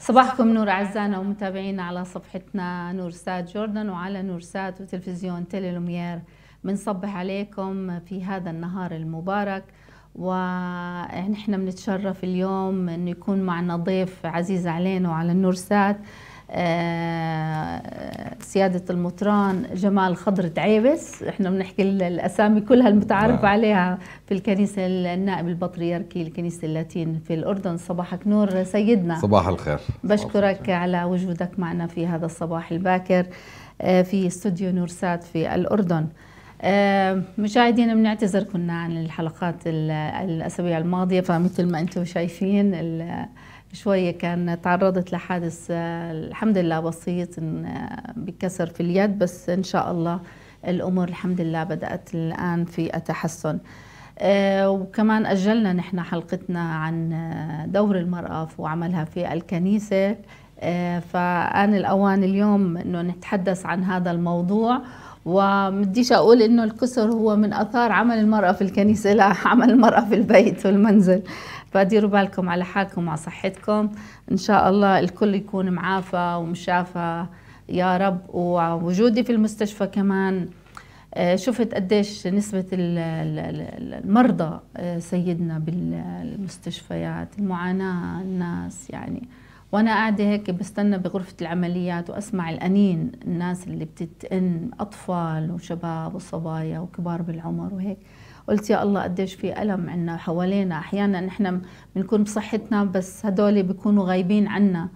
صباحكم نور أعزائنا ومتابعينا على صفحتنا نور سات جوردن وعلى نور سات وتلفزيون لوميير بنصبح عليكم في هذا النهار المبارك ونحن بنتشرف اليوم انه يكون معنا ضيف عزيز علينا وعلى النور سات آه، سيادة المطران جمال خضرة عيبس احنا بنحكي الأسامي كلها المتعارف آه. عليها في الكنيسة النائب البطريركي الكنيسة اللاتين في الأردن صباحك نور سيدنا صباح الخير بشكرك صباح على وجودك معنا في هذا الصباح الباكر آه، في استوديو نورسات في الأردن آه، مشاهدينا بنعتذر كنا عن الحلقات الأسابيع الماضية فمثل ما أنتم شايفين شوية كان تعرضت لحادث آه، الحمد لله بسيط آه، بكسر في اليد بس إن شاء الله الأمور الحمد لله بدأت الآن في التحسن آه، وكمان أجلنا نحن حلقتنا عن دور المرأة وعملها في الكنيسة فآن الأوان اليوم أنه نتحدث عن هذا الموضوع ومديش أقول أنه الكسر هو من أثار عمل المرأة في الكنيسة لا عمل المرأة في البيت والمنزل فديروا بالكم على حالكم وعلى صحتكم ان شاء الله الكل يكون معافى ومشافى يا رب ووجودي في المستشفى كمان آه، شفت قديش نسبة المرضى آه، سيدنا بالمستشفيات المعاناة الناس يعني وانا قاعده هيك بستنى بغرفه العمليات واسمع الانين الناس اللي بتتئن اطفال وشباب وصبايا وكبار بالعمر وهيك قلت يا الله قديش في ألم عنا حوالينا أحيانا نحن بنكون بصحتنا بس هدول بيكونوا غايبين عنا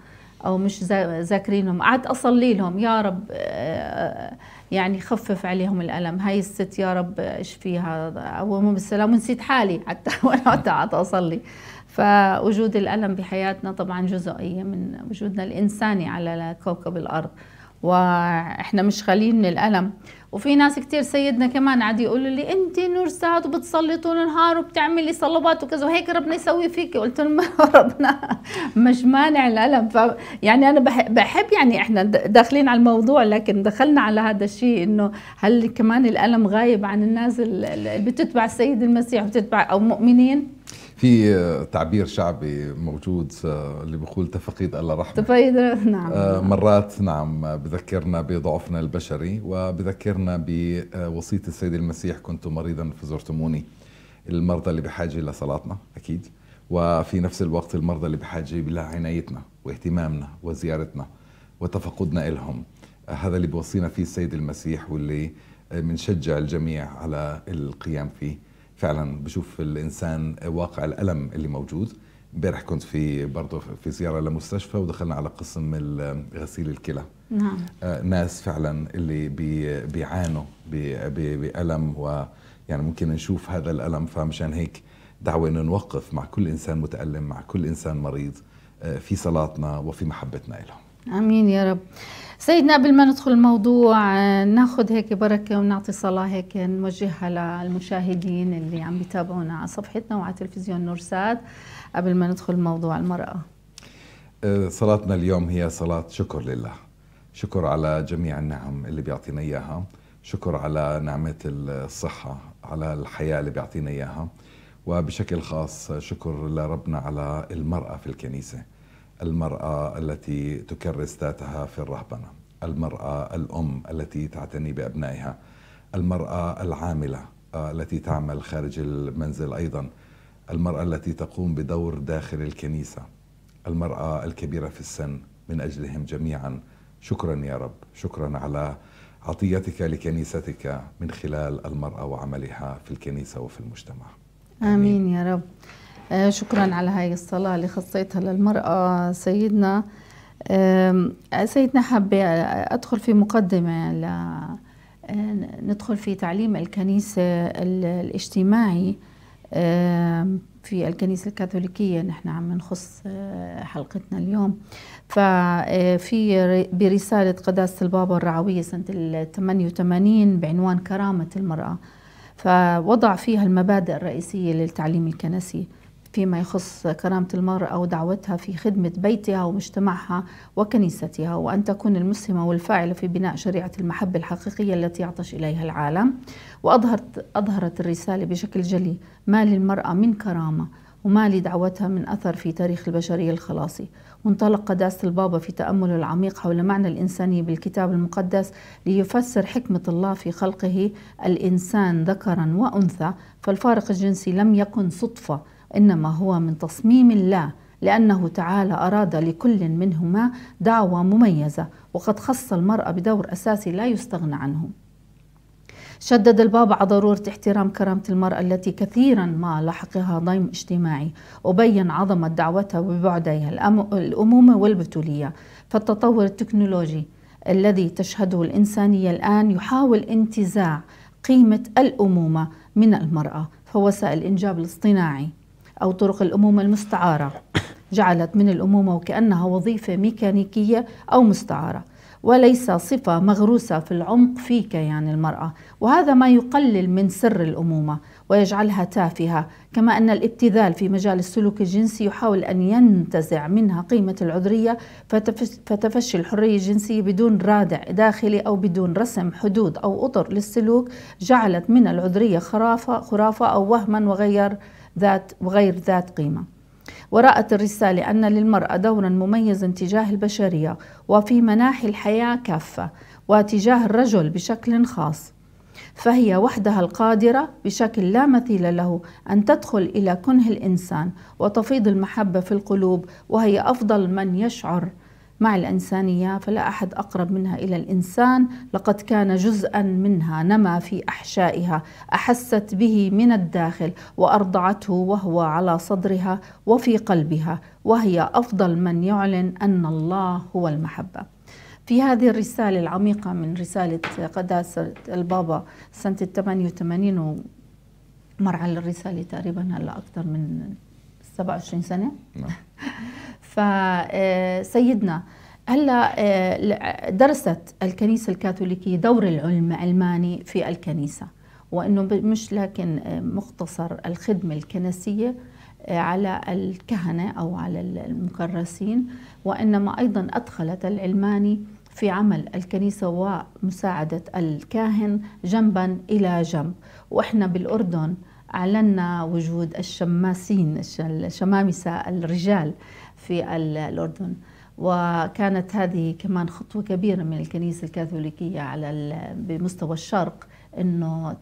أو مش ذاكرينهم قعدت أصلي لهم يا رب آه، آه، يعني خفف عليهم الألم هاي الست يا رب اشفيها أوهم أمم بالسلام ونسيت حالي حتى وأنا قعدت أصلي فوجود الألم بحياتنا طبعا جزئية من وجودنا الإنساني على كوكب الأرض واحنا مش خاليين من الالم وفي ناس كتير سيدنا كمان عاد يقولوا لي انت نور نرسات وبتصلي طول النهار وبتعملي صلوات وكذا وهيك ربنا يسوي فيكي قلت لهم ربنا مش مانع الالم ف يعني انا بحب يعني احنا داخلين على الموضوع لكن دخلنا على هذا الشيء انه هل كمان الالم غايب عن الناس اللي بتتبع السيد المسيح وبتتبع او مؤمنين في آه، تعبير شعبي موجود اللي آه، بيقول تفقيد الله رحمه تفقيد آه، نعم مرات نعم بذكرنا بضعفنا البشري وبذكرنا بوصيه السيد المسيح كنت مريضا فزرتموني المرضى اللي بحاجه لصلاتنا اكيد وفي نفس الوقت المرضى اللي بحاجه لعنايتنا واهتمامنا وزيارتنا وتفقدنا لهم هذا اللي بوصينا فيه السيد المسيح واللي بنشجع الجميع على القيام فيه فعلا بشوف الانسان واقع الالم اللي موجود امبارح كنت في برضه في زياره لمستشفى ودخلنا على قسم غسيل الكلى نعم آه ناس فعلا اللي بي بيعانوا بي بالم ويعني ممكن نشوف هذا الالم فمشان هيك دعوه انه نوقف مع كل انسان متالم مع كل انسان مريض آه، في صلاتنا وفي محبتنا لهم امين يا رب سيدنا قبل ما ندخل الموضوع ناخذ هيك بركه ونعطي صلاه هيك نوجهها للمشاهدين اللي عم بيتابعونا على صفحتنا وعلى تلفزيون نورسات قبل ما ندخل موضوع المراه. أه، صلاتنا اليوم هي صلاه شكر لله. شكر على جميع النعم اللي بيعطينا اياها، شكر على نعمه الصحه، على الحياه اللي بيعطينا اياها، وبشكل خاص شكر لربنا على المراه في الكنيسه. المرأة التي تكرس ذاتها في الرهبنة المرأة الأم التي تعتني بأبنائها المرأة العاملة آه، التي تعمل خارج المنزل أيضا المرأة التي تقوم بدور داخل الكنيسة المرأة الكبيرة في السن من أجلهم جميعا شكرا يا رب شكرا على عطيتك لكنيستك من خلال المرأة وعملها في الكنيسة وفي المجتمع آمين, آمين يا رب آه، شكرا على هاي الصلاة اللي خصيتها للمرأة سيدنا سيدنا حابة أدخل في مقدمة ل... آه، ندخل في تعليم الكنيسة الاجتماعي في الكنيسة الكاثوليكية نحن عم نخص آه، حلقتنا اليوم ففي برسالة قداسة البابا الرعوية سنة ال 88 بعنوان كرامة المرأة فوضع فيها المبادئ الرئيسية للتعليم الكنسي فيما يخص كرامة المرأة أو دعوتها في خدمة بيتها ومجتمعها وكنيستها وأن تكون المسهمة والفاعلة في بناء شريعة المحبة الحقيقية التي يعطش إليها العالم وأظهرت أظهرت الرسالة بشكل جلي ما للمرأة من كرامة وما لدعوتها من أثر في تاريخ البشرية الخلاصي وانطلق قداسة البابا في تأمله العميق حول معنى الإنسانية بالكتاب المقدس ليفسر حكمة الله في خلقه الإنسان ذكرا وأنثى فالفارق الجنسي لم يكن صدفة إنما هو من تصميم الله لأنه تعالى أراد لكل منهما دعوة مميزة وقد خص المرأة بدور أساسي لا يستغنى عنه شدد البابا على ضرورة احترام كرامة المرأة التي كثيرا ما لحقها ضيم اجتماعي وبين عظمة دعوتها ببعديها الأمومة والبتولية فالتطور التكنولوجي الذي تشهده الإنسانية الآن يحاول انتزاع قيمة الأمومة من المرأة فوسائل الإنجاب الاصطناعي أو طرق الأمومة المستعارة جعلت من الأمومة وكأنها وظيفة ميكانيكية أو مستعارة وليس صفة مغروسة في العمق فيك يعني المرأة وهذا ما يقلل من سر الأمومة ويجعلها تافهة كما أن الابتذال في مجال السلوك الجنسي يحاول أن ينتزع منها قيمة العذرية فتفشي الحرية الجنسية بدون رادع داخلي أو بدون رسم حدود أو أطر للسلوك جعلت من العذرية خرافة خرافة أو وهما وغير ذات وغير ذات قيمة ورأت الرسالة أن للمرأة دورا مميزا تجاه البشرية وفي مناحي الحياة كافة وتجاه الرجل بشكل خاص فهي وحدها القادرة بشكل لا مثيل له أن تدخل إلى كنه الإنسان وتفيض المحبة في القلوب وهي أفضل من يشعر مع الإنسانية فلا أحد أقرب منها إلى الإنسان لقد كان جزءا منها نما في أحشائها أحست به من الداخل وأرضعته وهو على صدرها وفي قلبها وهي أفضل من يعلن أن الله هو المحبة في هذه الرسالة العميقة من رسالة قداسة البابا سنة 88 ومر على الرسالة تقريبا هلا أكثر من 27 سنة نعم فسيدنا آه، هلا آه، درست الكنيسه الكاثوليكيه دور العلم العلماني في الكنيسه وانه مش لكن آه، مختصر الخدمه الكنسيه على الكهنه او على المكرسين وانما ايضا ادخلت العلماني في عمل الكنيسه ومساعده الكاهن جنبا الى جنب واحنا بالاردن اعلنا وجود الشماسين الشمامسه الرجال في الأردن وكانت هذه كمان خطوة كبيرة من الكنيسة الكاثوليكية على بمستوى الشرق أنه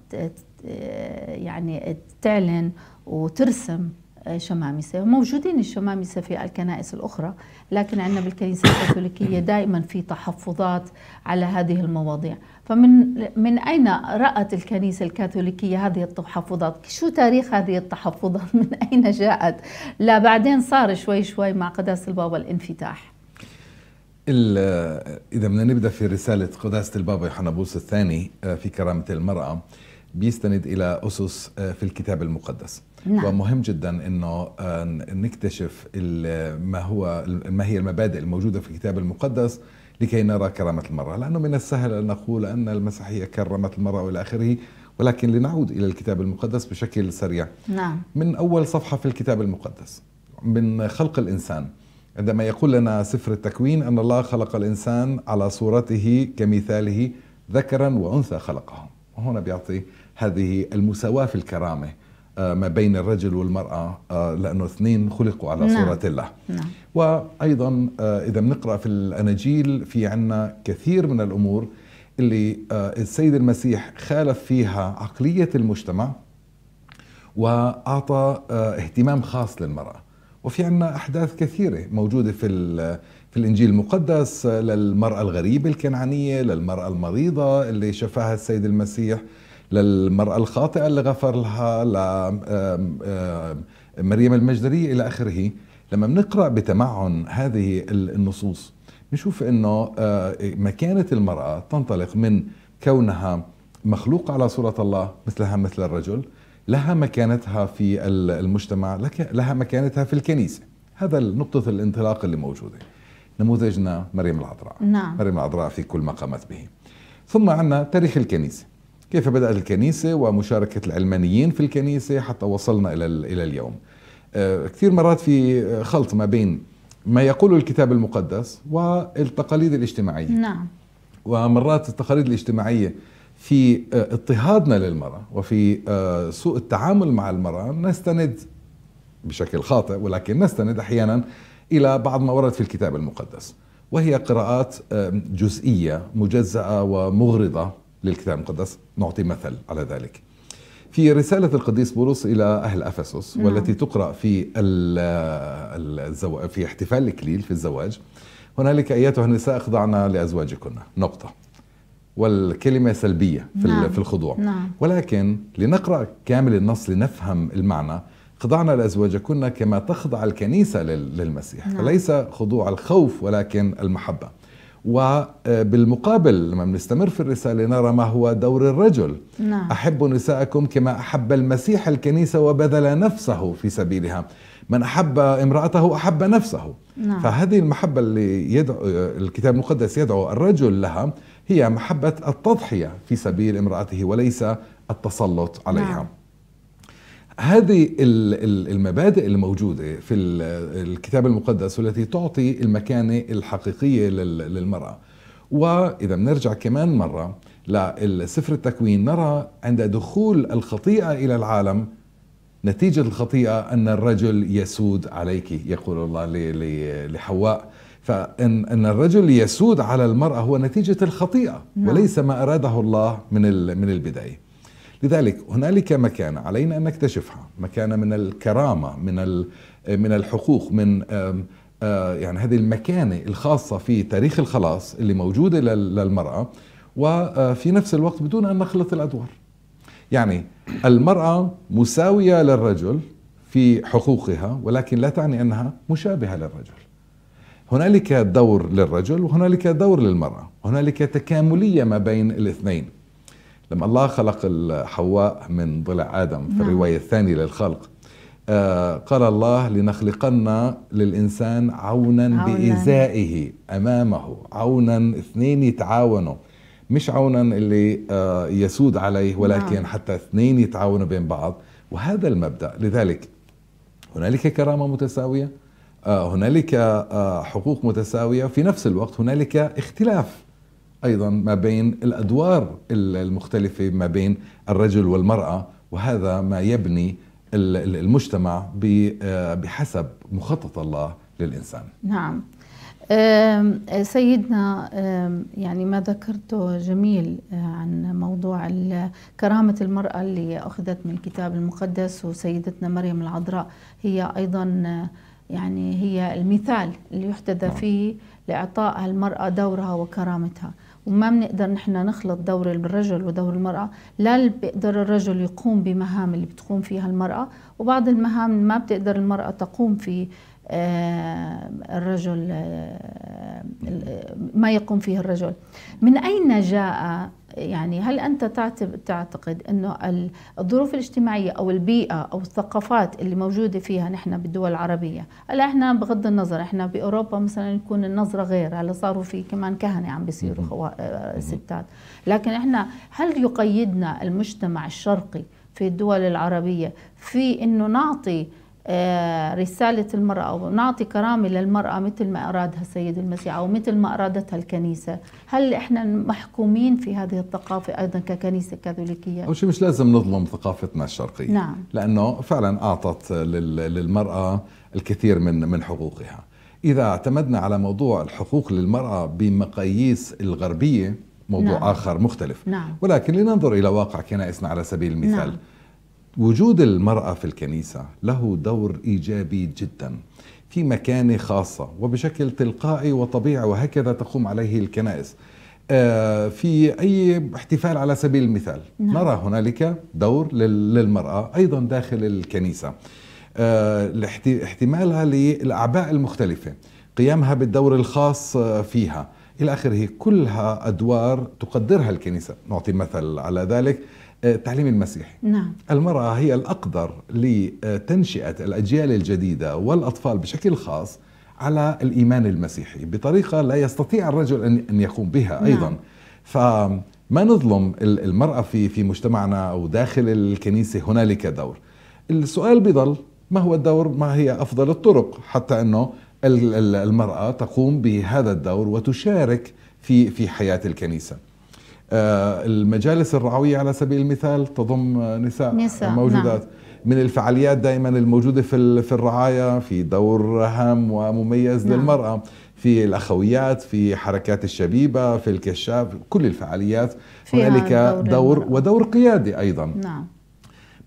يعني تعلن وترسم شمامسة موجودين الشمامسة في الكنائس الأخرى لكن عندنا بالكنيسة الكاثوليكية دائما في تحفظات على هذه المواضيع فمن من أين رأت الكنيسة الكاثوليكية هذه التحفظات؟ شو تاريخ هذه التحفظات؟ من أين جاءت؟ لا بعدين صار شوي شوي مع قداسة البابا الانفتاح إذا بدنا نبدأ في رسالة قداسة البابا يوحنا يوحنبوس الثاني آه، في كرامة المرأة بيستند إلى أسس آه، في الكتاب المقدس نعم. ومهم جدا انه آه، نكتشف ما هو ما هي المبادئ الموجوده في الكتاب المقدس لكي نرى كرامة المرأة لأنه من السهل أن نقول أن المسيحية كرمت المرأة وإلى آخره ولكن لنعود إلى الكتاب المقدس بشكل سريع نعم. من أول صفحة في الكتاب المقدس من خلق الإنسان عندما يقول لنا سفر التكوين أن الله خلق الإنسان على صورته كمثاله ذكرا وأنثى خلقهم وهنا بيعطي هذه المساواة في الكرامة آه، ما بين الرجل والمرأة آه، لأنه اثنين خلقوا على نعم. صورة الله نعم. وأيضا آه، إذا بنقرأ في الأناجيل في عنا كثير من الأمور اللي السيد المسيح خالف فيها عقلية المجتمع وأعطى اهتمام خاص للمرأة وفي عنا أحداث كثيرة موجودة في في الإنجيل المقدس للمرأة الغريبة الكنعانية للمرأة المريضة اللي شفاها السيد المسيح للمرأة الخاطئة اللي غفر لها لمريم المجدرية إلى آخره لما بنقرأ بتمعن هذه النصوص بنشوف أنه آه، مكانة المرأة تنطلق من كونها مخلوق على صورة الله مثلها مثل الرجل لها مكانتها في المجتمع لها مكانتها في الكنيسة هذا نقطة الانطلاق اللي موجودة نموذجنا مريم العذراء نعم. مريم العذراء في كل ما قامت به ثم عندنا تاريخ الكنيسه كيف بدأت الكنيسة ومشاركة العلمانيين في الكنيسة حتى وصلنا إلى, إلى اليوم آه، كثير مرات في خلط ما بين ما يقوله الكتاب المقدس والتقاليد الاجتماعية نعم ومرات التقاليد الاجتماعية في آه، اضطهادنا للمرأة وفي آه، سوء التعامل مع المرأة نستند بشكل خاطئ ولكن نستند أحيانا إلى بعض ما ورد في الكتاب المقدس وهي قراءات جزئية مجزأة ومغرضة للكتاب المقدس نعطي مثل على ذلك في رسالة القديس بولس إلى أهل أفسس نعم. والتي تقرأ في الزو... في احتفال الإكليل في الزواج هنالك أيتها النساء أخضعنا لأزواجكن نقطة والكلمة سلبية في, نعم. في الخضوع نعم. ولكن لنقرأ كامل النص لنفهم المعنى خضعنا لأزواجكن كما تخضع الكنيسة للمسيح نعم. فليس خضوع الخوف ولكن المحبة وبالمقابل آه، لما بنستمر في الرسالة نرى ما هو دور الرجل نعم. أحبوا نساءكم كما أحب المسيح الكنيسة وبذل نفسه في سبيلها من أحب امرأته أحب نفسه نعم. فهذه المحبة اللي يدعو آه، الكتاب المقدس يدعو الرجل لها هي محبة التضحية في سبيل امرأته وليس التسلط عليها نعم. هذه المبادئ الموجودة في الكتاب المقدس والتي تعطي المكانة الحقيقية للمرأة وإذا بنرجع كمان مرة لسفر التكوين نرى عند دخول الخطيئة إلى العالم نتيجة الخطيئة أن الرجل يسود عليك يقول الله لحواء فإن الرجل يسود على المرأة هو نتيجة الخطيئة نعم. وليس ما أراده الله من من البداية لذلك هنالك مكانة علينا أن نكتشفها مكانة من الكرامة من من الحقوق من يعني هذه المكانة الخاصة في تاريخ الخلاص اللي موجودة للمرأة وفي نفس الوقت بدون أن نخلط الأدوار يعني المرأة مساوية للرجل في حقوقها ولكن لا تعني أنها مشابهة للرجل هنالك دور للرجل وهنالك دور للمرأة هنالك تكاملية ما بين الاثنين لما الله خلق حواء من ضلع آدم في نعم. الرواية الثانية للخلق آه، قال الله لنخلقن للإنسان عونا, بإزائه أمامه عونا اثنين يتعاونوا مش عونا اللي آه، يسود عليه ولكن نعم. حتى اثنين يتعاونوا بين بعض وهذا المبدأ لذلك هنالك كرامة متساوية آه، هنالك حقوق متساوية في نفس الوقت هنالك اختلاف ايضا ما بين الادوار المختلفه ما بين الرجل والمراه وهذا ما يبني المجتمع آه، بحسب مخطط الله للانسان. نعم. سيدنا يعني ما ذكرته جميل آه، عن موضوع كرامة المرأة اللي أخذت من الكتاب المقدس وسيدتنا مريم العذراء هي أيضا آه، يعني هي المثال اللي يحتذى نعم. فيه لإعطاء المرأة دورها وكرامتها وما بنقدر نحن نخلط دور الرجل ودور المرأة لا بيقدر الرجل يقوم بمهام اللي بتقوم فيها المرأة وبعض المهام ما بتقدر المرأة تقوم في آه، الرجل آه، ما يقوم فيه الرجل من أين جاء يعني هل أنت تعتقد أنه الظروف الاجتماعية أو البيئة أو الثقافات اللي موجودة فيها نحن بالدول العربية هلا إحنا بغض النظر إحنا بأوروبا مثلا يكون النظرة غير هلا صاروا في كمان كهنة عم بيصيروا خوا... آه، ستات لكن إحنا هل يقيدنا المجتمع الشرقي في الدول العربية في أنه نعطي آه، رسالة المرأة ونعطي كرامة للمرأة مثل ما أرادها السيد المسيح أو مثل ما أرادتها الكنيسة هل إحنا محكومين في هذه الثقافة أيضا ككنيسة كاثوليكية؟ أو شيء مش لازم نظلم ثقافتنا الشرقية نعم. لأنه فعلا أعطت للمرأة الكثير من من حقوقها إذا اعتمدنا على موضوع الحقوق للمرأة بمقاييس الغربية موضوع نعم. آخر مختلف نعم. ولكن لننظر إلى واقع كنائسنا على سبيل المثال نعم. وجود المرأة في الكنيسة له دور إيجابي جدا في مكانة خاصة وبشكل تلقائي وطبيعي وهكذا تقوم عليه الكنائس آه، في أي احتفال على سبيل المثال نعم. نرى هنالك دور للمرأة أيضا داخل الكنيسة آه، احتمالها للأعباء المختلفة قيامها بالدور الخاص آه، فيها إلى آخره كلها أدوار تقدرها الكنيسة نعطي مثل على ذلك التعليم آه، المسيحي نعم. المرأة هي الأقدر لتنشئة الأجيال الجديدة والأطفال بشكل خاص على الإيمان المسيحي بطريقة لا يستطيع الرجل أن يقوم بها نعم. أيضا نعم. فما نظلم المرأة في في مجتمعنا أو داخل الكنيسة هنالك دور السؤال بيظل ما هو الدور ما هي أفضل الطرق حتى أنه المرأة تقوم بهذا الدور وتشارك في في حياة الكنيسة آه، المجالس الرعوية على سبيل المثال تضم نساء, نساء نعم. موجودات نعم. من الفعاليات دائما الموجودة في في الرعاية في دور هام ومميز نعم. للمرأة في الأخويات في حركات الشبيبة في الكشاف كل الفعاليات هنالك دور, دور ودور قيادي أيضا نعم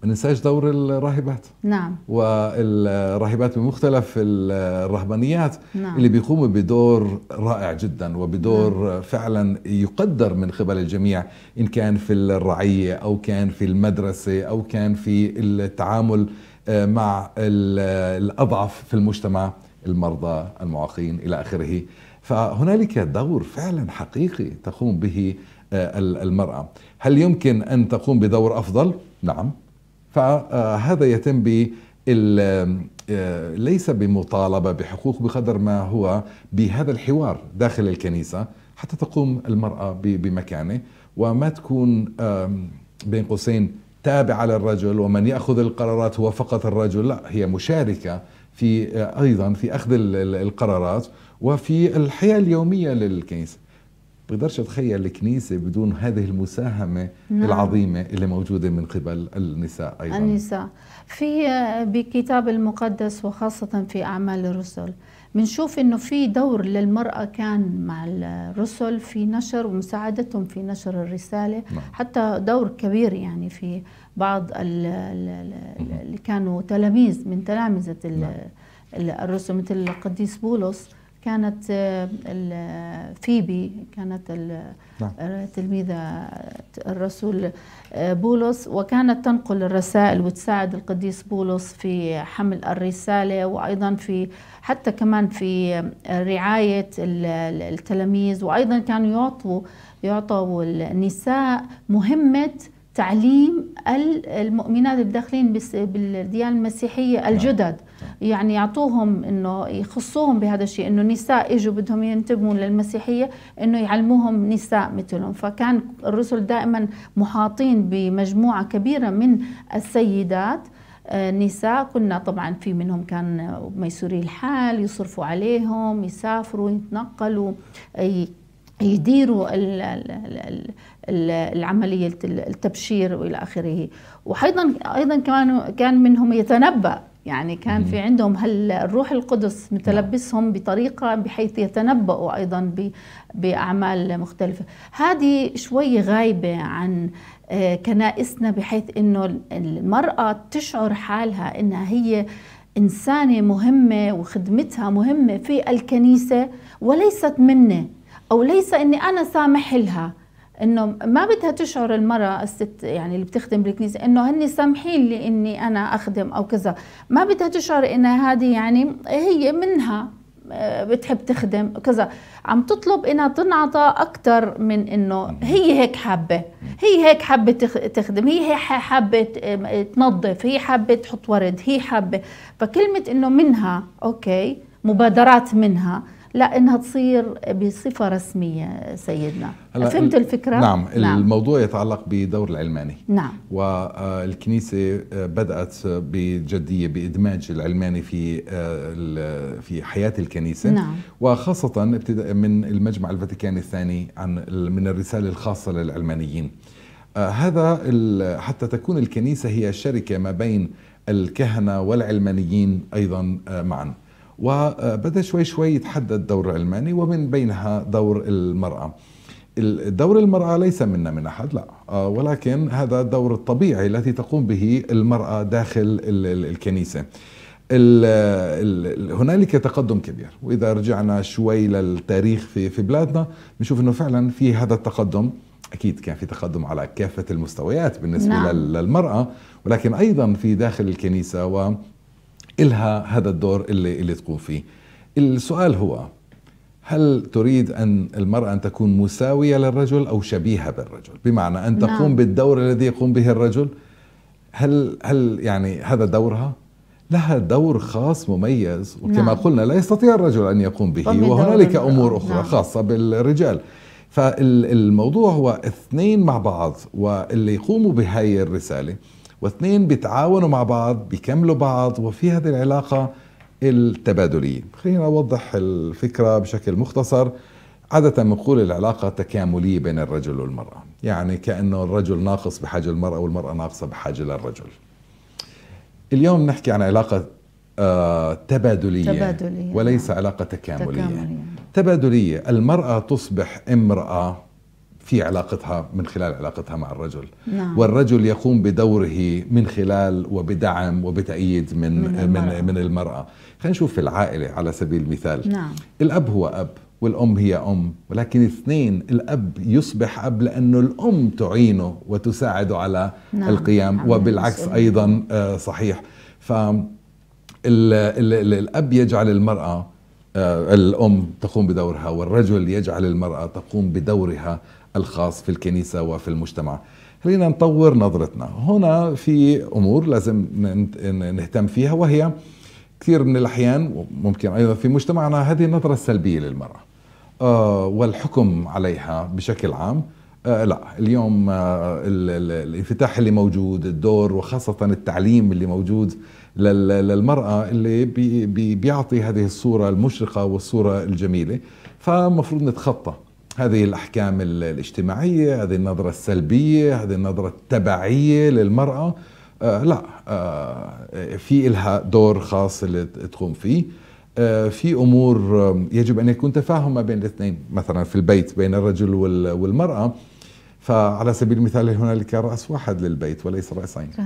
ما ننساش دور الراهبات نعم والراهبات بمختلف الرهبانيات نعم. اللي بيقوموا بدور رائع جدا وبدور نعم. فعلا يقدر من قبل الجميع ان كان في الرعيه او كان في المدرسه او كان في التعامل آه، مع الاضعف في المجتمع المرضى المعاقين الى اخره فهنالك دور فعلا حقيقي تقوم به آه، المراه هل يمكن ان تقوم بدور افضل نعم فهذا يتم ب آه، ليس بمطالبة بحقوق بقدر ما هو بهذا الحوار داخل الكنيسة حتى تقوم المرأة بمكانه وما تكون بين قوسين تابعة للرجل ومن يأخذ القرارات هو فقط الرجل لا هي مشاركة في آه، أيضا في أخذ القرارات وفي الحياة اليومية للكنيسة بقدرش اتخيل الكنيسه بدون هذه المساهمه نعم. العظيمه اللي موجوده من قبل النساء ايضا النساء في آه، بكتاب المقدس وخاصه في اعمال الرسل بنشوف انه في دور للمراه كان مع الرسل في نشر ومساعدتهم في نشر الرساله نعم. حتى دور كبير يعني في بعض اللي كانوا تلاميذ من تلامذه نعم. الرسل مثل القديس بولس كانت آه، آه، فيبي كانت نعم. آه، تلميذة الرسول بولس وكانت تنقل الرسائل وتساعد القديس بولس في حمل الرسالة وأيضا في حتى كمان في رعاية التلاميذ وأيضا كانوا يعطوا يعطوا النساء مهمة تعليم المؤمنات الداخلين بالديانه المسيحيه نعم. الجدد يعني يعطوهم انه يخصوهم بهذا الشيء انه نساء اجوا بدهم ينتموا للمسيحيه انه يعلموهم نساء مثلهم فكان الرسل دائما محاطين بمجموعه كبيره من السيدات آه، نساء كنا طبعا في منهم كان ميسوري الحال يصرفوا عليهم يسافروا يتنقلوا يديروا العملية التبشير وإلى آخره وأيضا أيضا كمان كان منهم يتنبأ يعني كان في عندهم هل الروح القدس متلبسهم نعم. بطريقة بحيث يتنبأوا أيضا بأعمال مختلفة هذه شوي غايبة عن آه، كنائسنا بحيث أنه المرأة تشعر حالها أنها هي إنسانة مهمة وخدمتها مهمة في الكنيسة وليست مني أو ليس أني أنا سامح لها انه ما بدها تشعر المراه الست يعني اللي بتخدم بالكنيسه انه هني سامحين لي اني انا اخدم او كذا ما بدها تشعر انها هذه يعني هي منها آه، بتحب تخدم كذا عم تطلب انها تنعطى اكثر من انه هي هيك حابه هي هيك حابه تخدم هي حابه تنظف هي حابه تحط ورد هي حابه فكلمه انه منها اوكي مبادرات منها لا انها تصير بصفه رسميه سيدنا فهمت الفكره نعم, نعم الموضوع يتعلق بدور العلماني نعم والكنيسه آه، آه، بدات بجديه بادماج العلماني في آه، في حياه الكنيسه نعم وخاصه ابتداء من المجمع الفاتيكاني الثاني عن من الرساله الخاصه للعلمانيين هذا حتى تكون الكنيسه هي شركه ما بين الكهنه والعلمانيين ايضا معا وبدا شوي شوي يتحدد دور العلماني ومن بينها دور المرأة دور المرأة ليس منا من أحد لا آه، ولكن هذا الدور الطبيعي التي تقوم به المرأة داخل الكنيسة هنالك تقدم كبير واذا رجعنا شوي للتاريخ في في بلادنا بنشوف انه فعلا في هذا التقدم اكيد كان في تقدم على كافه المستويات بالنسبه نعم. للمراه ولكن ايضا في داخل الكنيسه إلها هذا الدور اللي, اللي تقوم فيه السؤال هو هل تريد أن المرأة أن تكون مساوية للرجل أو شبيهة بالرجل بمعنى أن نعم. تقوم نعم. بالدور الذي يقوم به الرجل هل, هل يعني هذا دورها لها دور خاص مميز وكما نعم. قلنا لا يستطيع الرجل أن يقوم به وهنالك أمور آه، أخرى نعم. خاصة بالرجال فالموضوع هو اثنين مع بعض واللي يقوموا بهاي الرسالة واثنين بيتعاونوا مع بعض بيكملوا بعض وفي هذه العلاقة التبادلية خلينا أوضح الفكرة بشكل مختصر عادة بنقول العلاقة تكاملية بين الرجل والمرأة يعني كأنه الرجل ناقص بحاجة للمرأة والمرأة ناقصة بحاجة للرجل اليوم نحكي عن علاقة آه تبادلية, تبادلية وليس نعم. علاقة تكاملية, تكاملية. تبادلية المرأة تصبح امرأة في علاقتها من خلال علاقتها مع الرجل نعم. والرجل يقوم بدوره من خلال وبدعم وبتأييد من من المرأة, من, من المرأة. خلينا نشوف في العائلة على سبيل المثال نعم. الأب هو أب والأم هي أم ولكن اثنين الأب يصبح أب لأنه الأم تعينه وتساعده على نعم. القيام نعم. وبالعكس أيضا آه، صحيح ف الأب يجعل المرأة آه، الأم تقوم بدورها والرجل يجعل المرأة تقوم بدورها الخاص في الكنيسة وفي المجتمع خلينا نطور نظرتنا هنا في أمور لازم نهتم فيها وهي كثير من الأحيان ممكن أيضا في مجتمعنا هذه النظرة السلبية للمرأة آه، والحكم عليها بشكل عام آه لا اليوم آه الانفتاح اللي موجود الدور وخاصة التعليم اللي موجود للمرأة اللي بي بي بيعطي هذه الصورة المشرقة والصورة الجميلة فمفروض نتخطى هذه الأحكام الاجتماعية هذه النظرة السلبية هذه النظرة التبعية للمرأة آه لا آه في إلها دور خاص اللي تقوم فيه آه في أمور يجب أن يكون تفاهم ما بين الاثنين مثلا في البيت بين الرجل والمرأة فعلى سبيل المثال هنالك راس واحد للبيت وليس راسين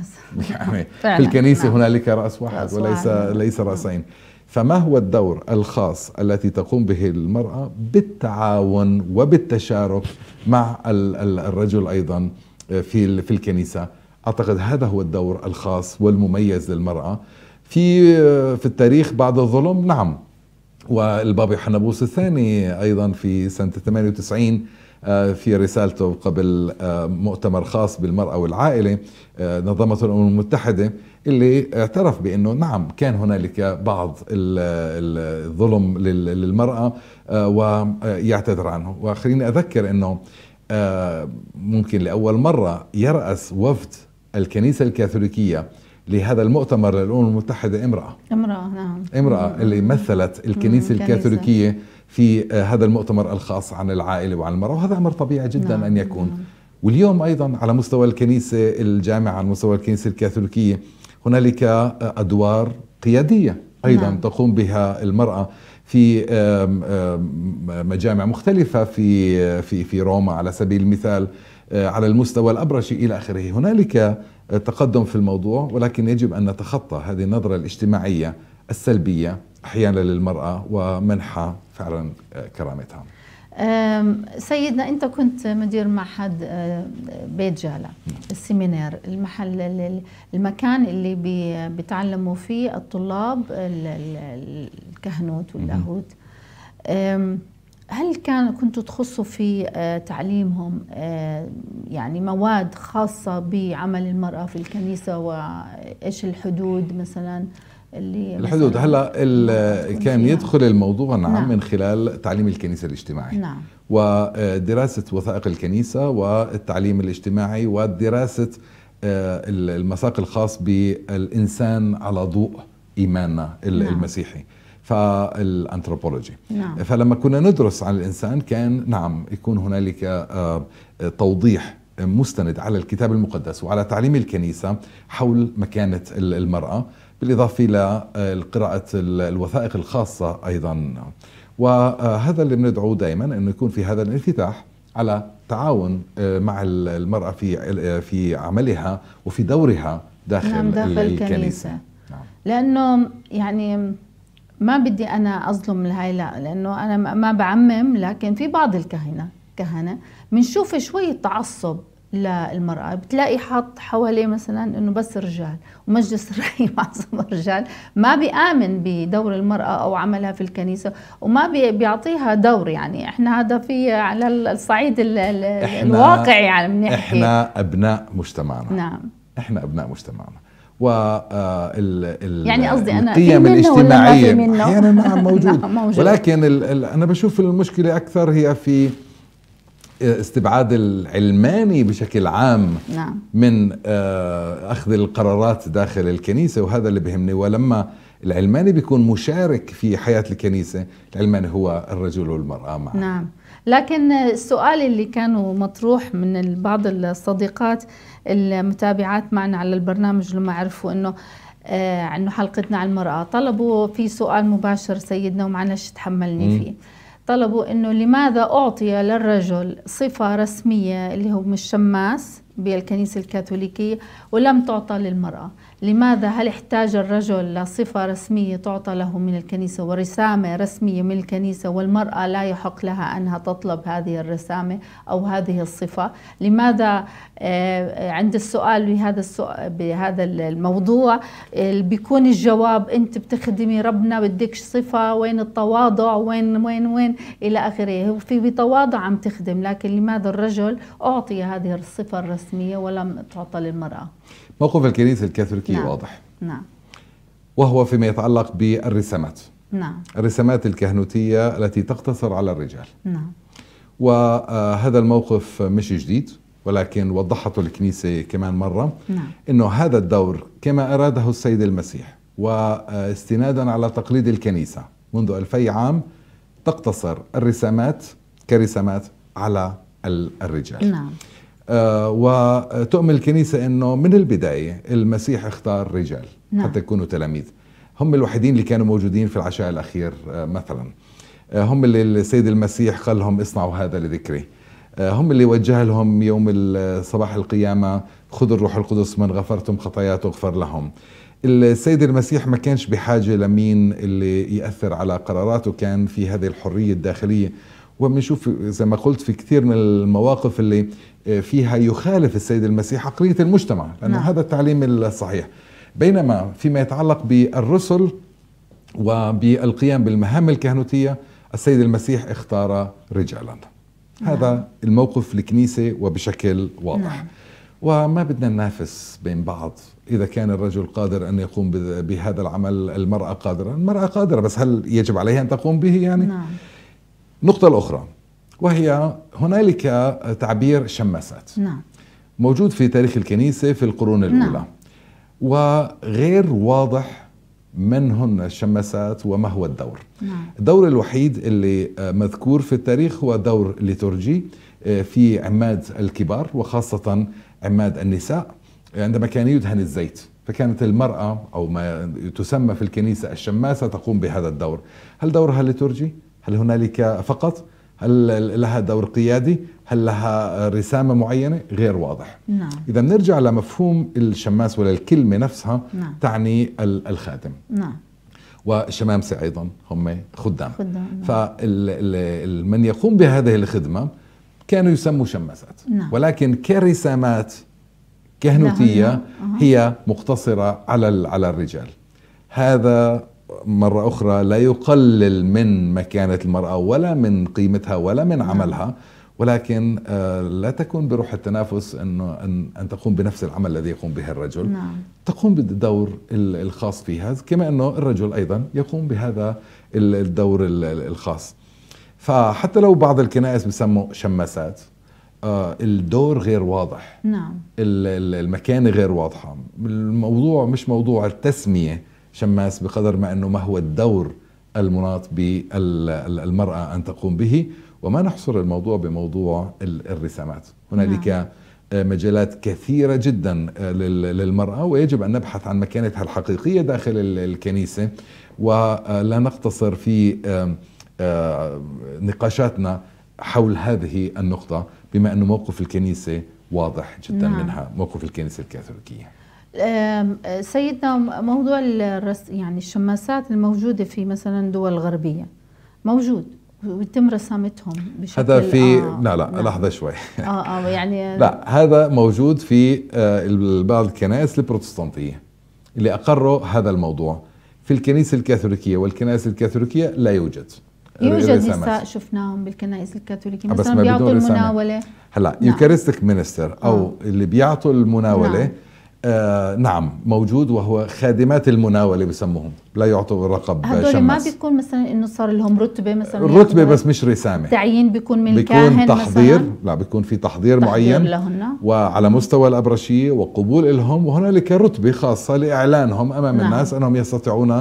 يعني في الكنيسه نعم. هنالك راس واحد رأس وليس واحد. ليس راسين فما هو الدور الخاص التي تقوم به المرأة بالتعاون وبالتشارك مع الرجل أيضا في في الكنيسة أعتقد هذا هو الدور الخاص والمميز للمرأة في في التاريخ بعد الظلم نعم والبابي حنبوس الثاني أيضا في سنة 98 آه، في رسالته قبل آه، مؤتمر خاص بالمرأة والعائلة آه، نظمته الأمم المتحدة اللي اعترف بأنه نعم كان هنالك بعض الظلم للمرأة ويعتذر عنه وخليني أذكر أنه ممكن لأول مرة يرأس وفد الكنيسة الكاثوليكية لهذا المؤتمر للأمم المتحدة امرأة امرأة نعم امرأة اللي مثلت الكنيسة الكاثوليكية في آه، هذا المؤتمر الخاص عن العائلة وعن المرأة وهذا أمر طبيعي جدا نعم. أن يكون نعم. واليوم أيضا على مستوى الكنيسة الجامعة على مستوى الكنيسة الكاثوليكية هنالك آه، أدوار قيادية أيضا نعم. تقوم بها المرأة في مجامع مختلفة في آه، في في روما على سبيل المثال على المستوى الأبرشي إلى آخره هنالك تقدم في الموضوع ولكن يجب أن نتخطى هذه النظرة الاجتماعية السلبية أحيانا للمرأة ومنحها فعلا آه، كرامتها سيدنا انت كنت مدير معهد آه، بيت جالا نعم. السيمينار المحل المكان اللي بيتعلموا فيه الطلاب الكهنوت واللاهوت هل كان كنتوا تخصوا في آه، تعليمهم يعني مواد خاصه بعمل المراه في الكنيسه وايش الحدود مثلا اللي الحدود هلا كان يدخل الموضوع نعم, نعم من خلال تعليم الكنيسه الاجتماعي نعم ودراسه وثائق الكنيسه والتعليم الاجتماعي ودراسه آه، المساق الخاص بالانسان على ضوء ايماننا نعم. المسيحي فالانثروبولوجي نعم. فلما كنا ندرس عن الانسان كان نعم يكون هنالك آه، توضيح مستند على الكتاب المقدس وعلى تعليم الكنيسه حول مكانه المراه بالإضافة إلى آه، قراءة الوثائق الخاصة أيضا وهذا اللي بندعو دائما أنه يكون في هذا الانفتاح على تعاون آه، مع المرأة في آه، في عملها وفي دورها داخل, نعم داخل الكنيسة, الكنيسة. نعم. لأنه يعني ما بدي أنا أظلم هاي لا لأنه أنا ما بعمم لكن في بعض الكهنة كهنة بنشوف شوية تعصب للمرأة بتلاقي حاط حواليه مثلا أنه بس رجال ومجلس الرأي معظم الرجال ما بيآمن بدور المرأة أو عملها في الكنيسة وما بيعطيها دور يعني إحنا هذا في على الصعيد الواقعي يعني بنحكي إحنا أبناء مجتمعنا نعم إحنا أبناء مجتمعنا و آه، ال ال يعني قصدي انا القيم الاجتماعيه احيانا نعم موجود, نعم، موجود ولكن ال ال انا بشوف المشكله اكثر هي في الاستبعاد العلماني بشكل عام نعم. من آه، أخذ القرارات داخل الكنيسة وهذا اللي بهمني ولما العلماني بيكون مشارك في حياة الكنيسة العلماني هو الرجل والمرأة معا نعم لكن السؤال اللي كان مطروح من بعض الصديقات المتابعات معنا على البرنامج لما عرفوا انه آه انه حلقتنا عن المرأة طلبوا في سؤال مباشر سيدنا ومعناش تحملني فيه طلبوا انه لماذا اعطي للرجل صفه رسميه اللي هو الشماس بالكنيسه الكاثوليكيه ولم تعطى للمراه لماذا هل احتاج الرجل لصفة رسمية تعطى له من الكنيسة ورسامة رسمية من الكنيسة والمرأة لا يحق لها أنها تطلب هذه الرسامة أو هذه الصفة لماذا آه، عند السؤال بهذا السؤال بهذا الموضوع بيكون الجواب أنت بتخدمي ربنا بدك صفة وين التواضع وين وين وين إلى آخره في بتواضع عم تخدم لكن لماذا الرجل أعطي هذه الصفة الرسمية ولم تعطى للمرأة موقف الكنيسة الكاثوليكية نعم. واضح نعم وهو فيما يتعلق بالرسامات نعم الرسامات الكهنوتية التي تقتصر على الرجال نعم وهذا الموقف مش جديد ولكن وضحته الكنيسة كمان مرة نعم. أنه هذا الدور كما أراده السيد المسيح واستنادا على تقليد الكنيسة منذ 2000 عام تقتصر الرسامات كرسامات على الرجال نعم آه، وتؤمن الكنيسة أنه من البداية المسيح اختار رجال نعم. حتى يكونوا تلاميذ هم الوحيدين اللي كانوا موجودين في العشاء الأخير آه، مثلا آه، هم اللي السيد المسيح قال لهم اصنعوا هذا لذكري هم اللي وجه لهم يوم صباح القيامة خذوا الروح القدس من غفرتم خطايا تغفر لهم السيد المسيح ما كانش بحاجة لمين اللي يأثر على قراراته كان في هذه الحرية الداخلية وبنشوف زي ما قلت في كثير من المواقف اللي آه، فيها يخالف السيد المسيح عقلية المجتمع لأنه نعم. هذا التعليم الصحيح بينما فيما يتعلق بالرسل وبالقيام بالمهام الكهنوتية السيد المسيح اختار رجالا نعم. هذا نعم. الموقف الكنيسة وبشكل واضح نعم. وما بدنا ننافس بين بعض إذا كان الرجل قادر أن يقوم بهذا العمل المرأة قادرة المرأة قادرة بس هل يجب عليها أن تقوم به يعني؟ نعم. النقطة الأخرى وهي هنالك تعبير شماسات نعم. موجود في تاريخ الكنيسة في القرون نعم. الأولى نعم. وغير واضح من هن الشماسات وما هو الدور نعم. الدور الوحيد اللي مذكور في التاريخ هو دور ليتورجي آه، في عماد الكبار وخاصة عماد النساء عندما كان يدهن الزيت فكانت المرأة أو ما تسمى في الكنيسة الشماسة تقوم بهذا الدور هل دورها ليتورجي؟ هل هنالك فقط هل لها دور قيادي هل لها رسامة معينة غير واضح نعم. إذا بنرجع لمفهوم الشماس ولا الكلمة نفسها نعم. تعني الخادم نعم. والشمامسة أيضا هم خدام, خدام. فمن يقوم بهذه الخدمة كانوا يسموا شماسات نعم. ولكن كرسامات كهنوتية نعم. هي مقتصرة على على الرجال هذا مرة أخرى لا يقلل من مكانة المرأة ولا من قيمتها ولا من نعم. عملها ولكن آه، لا تكون بروح التنافس انه ان تقوم بنفس العمل الذي يقوم به الرجل نعم. تقوم بالدور الخاص فيها كما انه الرجل ايضا يقوم بهذا الدور الخاص فحتى لو بعض الكنائس بسموا شماسات آه، الدور غير واضح نعم المكانه غير واضحه الموضوع مش موضوع التسميه شماس بقدر ما أنه ما هو الدور المناط بالمرأة أن تقوم به وما نحصر الموضوع بموضوع الرسامات هنالك نعم. مجالات كثيرة جدا آه، للمرأة ويجب أن نبحث عن مكانتها الحقيقية داخل الكنيسة ولا آه، نقتصر في آه، نقاشاتنا حول هذه النقطة بما أن موقف الكنيسة واضح جدا نعم. منها موقف الكنيسة الكاثوليكية سيدنا موضوع يعني الشماسات الموجودة في مثلا دول غربية موجود ويتم رسامتهم بشكل هذا في آه لا لا نعم. لحظة شوي آه آه يعني لا آه. هذا موجود في آه، بعض الكنائس البروتستانتية اللي أقروا هذا الموضوع في الكنيسة الكاثوليكية والكنائس الكاثوليكية لا يوجد يوجد نساء شفناهم بالكنائس الكاثوليكيه آه، مثلا بيعطوا المناوله هلا يوكاريستيك نعم. مينستر او آه. اللي بيعطوا المناوله نعم. آه نعم موجود وهو خادمات المناولة بسموهم لا يعطوا رقب هدول ما بيكون مثلا انه صار لهم رتبة مثلا رتبة بس مش رسامة تعيين بيكون من بيكون الكاهن تحضير مثلا لا بيكون في تحضير, تحضير معين لهن وعلى مستوى الأبرشية وقبول لهم وهنالك رتبة خاصة لإعلانهم أمام نعم. الناس أنهم يستطيعون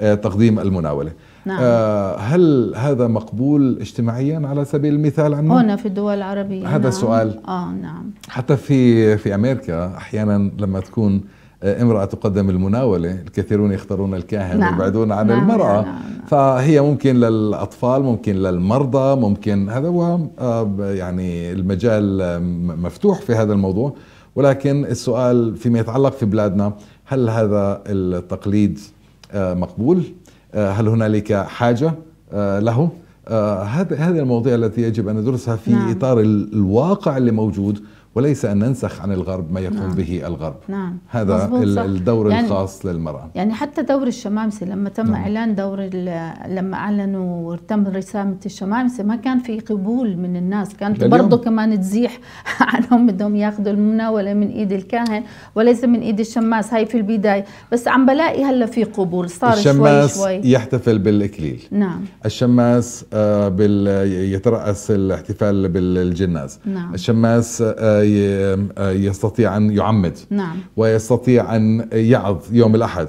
آه، تقديم المناولة نعم. آه هل هذا مقبول اجتماعيا على سبيل المثال عندنا؟ هنا في الدول العربية هذا نعم. السؤال اه نعم حتى في في أمريكا أحيانا لما تكون آه، امرأة تقدم المناولة الكثيرون يختارون الكاهن نعم. ويبعدون عن نعم. المرأة نعم،, نعم. فهي ممكن للأطفال ممكن للمرضى ممكن هذا هو آه، يعني المجال آه، مفتوح في هذا الموضوع ولكن السؤال فيما يتعلق في بلادنا هل هذا التقليد مقبول آه، هل هنالك حاجه آه، له آه، هذه المواضيع التي يجب ان ندرسها في نعم. اطار الواقع اللي موجود وليس أن ننسخ عن الغرب ما يقوم نعم. به الغرب نعم. هذا الدور يعني الخاص للمرأة يعني حتى دور الشمامسة لما تم نعم. إعلان دور لما أعلنوا وتم رسامة الشمامسة ما كان في قبول من الناس كانت برضه كمان تزيح عنهم بدهم ياخذوا المناولة من إيد الكاهن وليس من إيد الشماس هاي في البداية بس عم بلاقي هلا في قبول صار الشماس شوي شوي يحتفل بالإكليل نعم الشماس آه، بال يترأس الاحتفال بالجناز نعم. الشماس آه، يستطيع أن يعمد نعم. ويستطيع أن يعظ يوم الأحد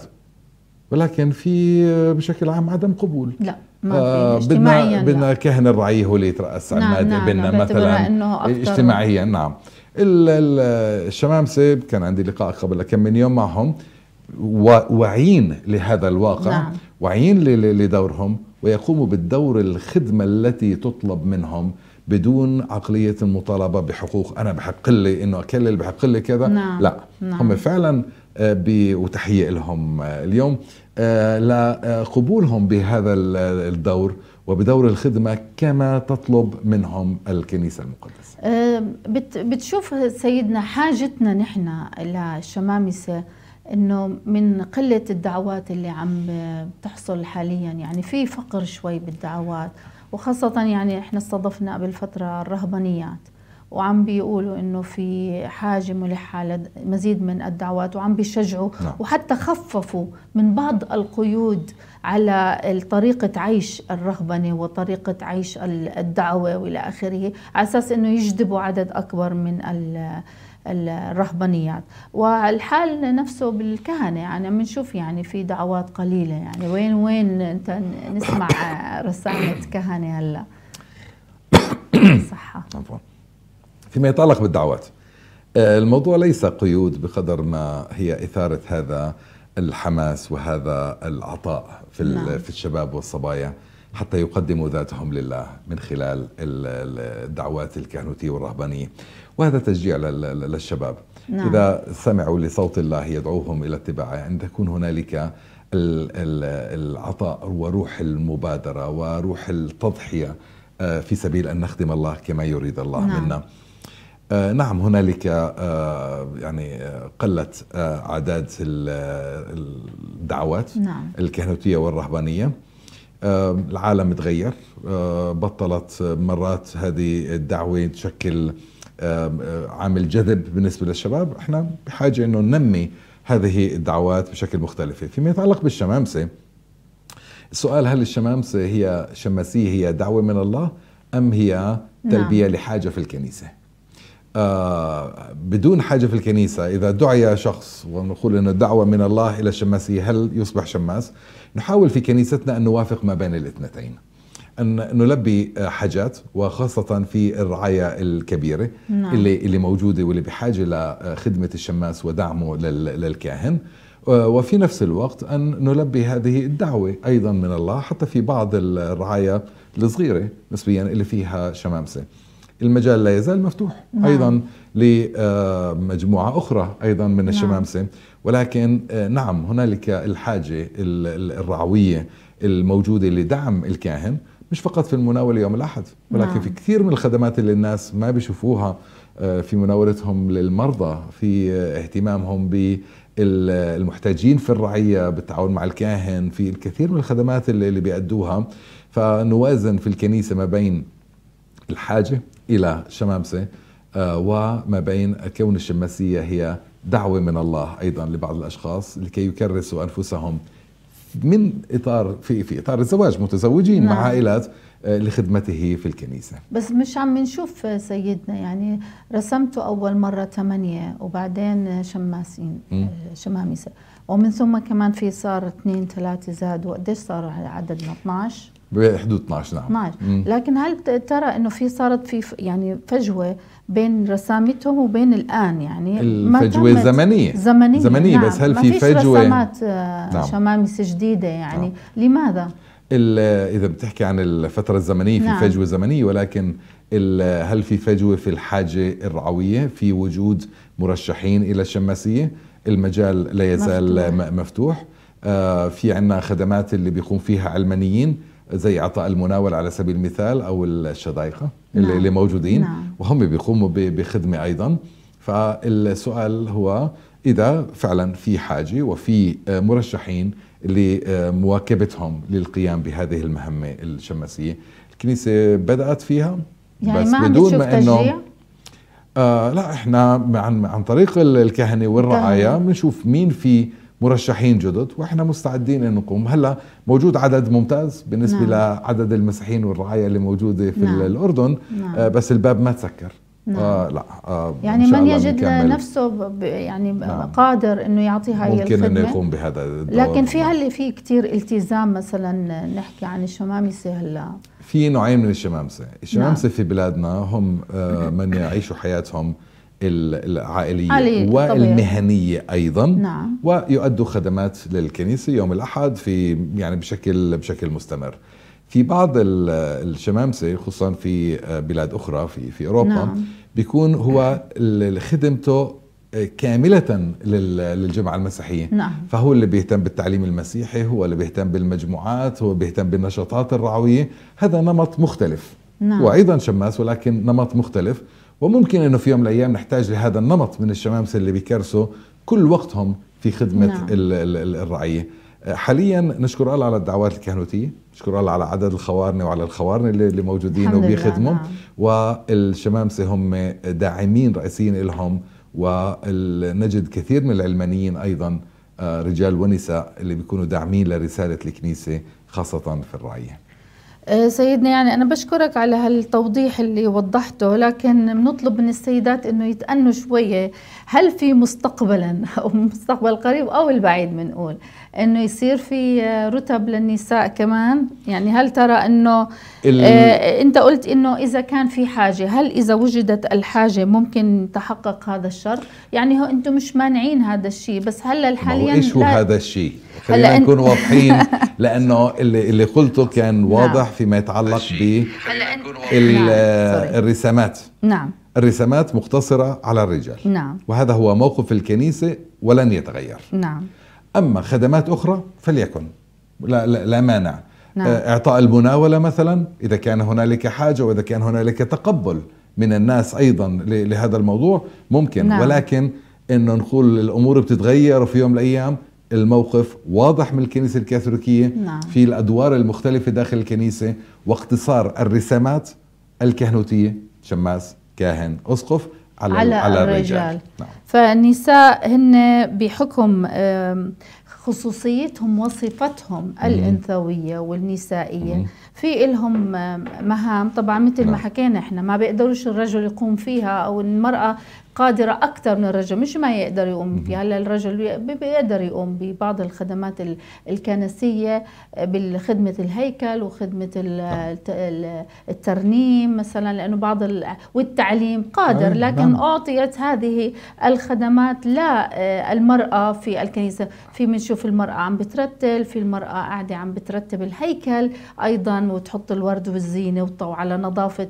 ولكن في بشكل عام عدم قبول لا ما في آه، بدنا بدنا كهن الرعية هو اللي يترأس نعم عن نعم بدنا نعم مثلا إنه اجتماعيا نعم الشمامسة كان عندي لقاء قبل كم من يوم معهم واعيين لهذا الواقع نعم. واعيين لدورهم ويقوموا بالدور الخدمة التي تطلب منهم بدون عقلية المطالبة بحقوق أنا بحق لي إنه أكلل بحق لي كذا نعم. لا نعم. هم فعلا آه، وتحية لهم آه، اليوم آه، لقبولهم بهذا الدور وبدور الخدمة كما تطلب منهم الكنيسة المقدسة بتشوف سيدنا حاجتنا نحن للشمامسة انه من قله الدعوات اللي عم تحصل حاليا يعني في فقر شوي بالدعوات وخاصة يعني احنا استضفنا بالفترة الرهبانيات وعم بيقولوا انه في حاجه ملحه لمزيد من الدعوات وعم بيشجعوا نعم. وحتى خففوا من بعض القيود على طريقه عيش الرهبنه وطريقه عيش الدعوه والى اخره على اساس انه يجذبوا عدد اكبر من الرهبانيات والحال نفسه بالكهنة يعني بنشوف يعني في دعوات قليلة يعني وين وين أنت نسمع رسالة كهنة هلا صحة عفوا فيما يتعلق بالدعوات آه، الموضوع ليس قيود بقدر ما هي إثارة هذا الحماس وهذا العطاء في, نعم. في الشباب والصبايا حتى يقدموا ذاتهم لله من خلال الدعوات الكهنوتية والرهبانية وهذا تشجيع للشباب نعم. إذا سمعوا لصوت الله يدعوهم إلى اتباعه يعني أن تكون هنالك العطاء وروح المبادرة وروح التضحية آه، في سبيل أن نخدم الله كما يريد الله نعم. منا آه، نعم هنالك آه، يعني قلت أعداد الدعوات نعم. الكهنوتية والرهبانية العالم تغير بطلت مرات هذه الدعوة تشكل عامل جذب بالنسبه للشباب احنا بحاجه انه ننمي هذه الدعوات بشكل مختلف فيما يتعلق بالشمامسه السؤال هل الشمامسه هي شمسيه هي دعوه من الله ام هي نعم. تلبيه نعم. لحاجه في الكنيسه آه بدون حاجة في الكنيسة إذا دعي شخص ونقول أن الدعوة من الله إلى الشماسية هل يصبح شماس؟ نحاول في كنيستنا أن نوافق ما بين الاثنتين أن نلبي حاجات وخاصة في الرعاية الكبيرة نعم. اللي, اللي موجودة واللي بحاجة لخدمة الشماس ودعمه للكاهن وفي نفس الوقت أن نلبي هذه الدعوة أيضا من الله حتى في بعض الرعاية الصغيرة نسبيا اللي فيها شمامسة المجال لا يزال مفتوح نعم. أيضا لمجموعة أخرى أيضا من نعم. الشمامسة نعم. ولكن آه، نعم هنالك الحاجة الرعوية الموجودة لدعم الكاهن مش فقط في المناولة يوم الأحد ولكن نعم. في كثير من الخدمات اللي الناس ما بيشوفوها آه، في مناولتهم للمرضى في آه، اهتمامهم بالمحتاجين في الرعية بالتعاون مع الكاهن في الكثير من الخدمات اللي بيأدوها فنوازن في الكنيسة ما بين الحاجة إلى شمامسة آه، وما بين كون الشماسية هي دعوة من الله أيضا لبعض الأشخاص لكي يكرسوا أنفسهم من اطار في في اطار الزواج متزوجين نعم. مع عائلات آه، لخدمته في الكنيسة بس مش عم نشوف سيدنا يعني رسمته أول مرة ثمانية وبعدين شماسين آه، شمامسة ومن ثم كمان في صار اثنين ثلاثة زادوا قديش صار عددنا 12 بحدود 12 نعم 12 لكن هل ترى انه في صارت في يعني فجوه بين رسامتهم وبين الان يعني الفجوه الزمنيه زمنيه زمنيه نعم بس هل في نعم، فجوه رسامات آه، نعم شمامسه جديده يعني نعم لماذا؟ اذا بتحكي عن الفتره الزمنيه في نعم فجوه زمنيه ولكن هل في فجوه في الحاجه الرعويه في وجود مرشحين الى الشماسيه المجال لا يزال مفتوح, مفتوح. آه في عندنا خدمات اللي بيقوم فيها علمانيين زي عطاء المناول على سبيل المثال او الشدايقه اللي, نعم. اللي موجودين نعم. وهم بيقوموا بخدمه ايضا فالسؤال هو اذا فعلا في حاجه وفي مرشحين لمواكبتهم للقيام بهذه المهمه الشمسيه الكنيسه بدات فيها يعني بس ما بدون ما انه آه لا احنا عن عن طريق الكهنه والرعايا بنشوف مين في مرشحين جدد واحنا مستعدين ان نقوم هلا موجود عدد ممتاز بالنسبه نعم. لعدد المسيحيين والرعايا اللي موجوده في نعم. الاردن نعم. آه، بس الباب ما تسكر نعم. آه لا آه يعني من يجد نفسه يعني نعم. قادر انه يعطي هاي ممكن الخدمه ممكن انه يقوم بهذا الدور لكن في هل في كثير التزام مثلا نحكي عن الشمامسه هلا في نوعين من الشمامسه الشمامسه نعم. في بلادنا هم آه من يعيشوا حياتهم العائلية والمهنية طبيعي. أيضا نعم. ويؤدوا خدمات للكنيسة يوم الأحد في يعني بشكل بشكل مستمر في بعض الشمامسة خصوصا في آه، بلاد أخرى في في أوروبا نعم. بيكون هو خدمته آه، كاملة للجماعة المسيحية نعم. فهو اللي بيهتم بالتعليم المسيحي هو اللي بيهتم بالمجموعات هو بيهتم بالنشاطات الرعوية هذا نمط مختلف نعم. وأيضا شماس ولكن نمط مختلف وممكن انه في يوم من الايام نحتاج لهذا النمط من الشمامسه اللي بيكرسوا كل وقتهم في خدمه نعم. الرعيه آه، حاليا نشكر الله على الدعوات الكهنوتيه نشكر الله على عدد الخوارنه وعلى الخوارنه اللي, اللي موجودين وبيخدموا نعم. والشمامسه هم داعمين رئيسيين لهم ونجد كثير من العلمانيين ايضا آه، رجال ونساء اللي بيكونوا داعمين لرساله الكنيسه خاصه في الرعيه آه، سيدنا يعني أنا بشكرك على هالتوضيح اللي وضحته لكن بنطلب من السيدات إنه يتأنوا شوية هل في مستقبلا أو مستقبل قريب أو البعيد بنقول إنه يصير في آه، رتب للنساء كمان يعني هل ترى إنه ال... آه أنت قلت إنه إذا كان في حاجة هل إذا وجدت الحاجة ممكن تحقق هذا الشرط يعني هو أنتم مش مانعين هذا الشيء بس هلا حاليا إيش هو هذا الشيء خلينا نكون واضحين لأنه اللي اللي قلته كان نعم. واضح فيما يتعلق بالرسامات نعم الرسامات مقتصرة على الرجال نعم وهذا هو موقف الكنيسة ولن يتغير نعم أما خدمات أخرى فليكن لا, لا, لا مانع نعم. آه، إعطاء المناولة مثلا إذا كان هنالك حاجة وإذا كان هنالك تقبل من الناس أيضا لهذا الموضوع ممكن نعم. ولكن انه نقول الامور بتتغير وفي يوم من الايام الموقف واضح من الكنيسة الكاثوليكية نعم. في الأدوار المختلفة داخل الكنيسة واختصار الرسامات الكهنوتية شماس كاهن أسقف على, على, على الرجال, الرجال. نعم. فالنساء هن بحكم خصوصيتهم وصفتهم الانثويه والنسائيه في إلهم مهام طبعا مثل ما نعم. حكينا احنا ما بيقدروش الرجل يقوم فيها او المراه قادرة أكثر من الرجل مش ما يقدر يقوم بها هلا الرجل بيقدر يقوم ببعض الخدمات الكنسية آه، بخدمة الهيكل وخدمة نعم. الترنيم مثلا لأنه بعض والتعليم قادر طيب، لكن نعم. أعطيت هذه الخدمات للمرأة آه، في الكنيسة في بنشوف المرأة عم بترتل في المرأة قاعدة عم بترتب الهيكل أيضا وتحط الورد والزينة وتطوع على نظافة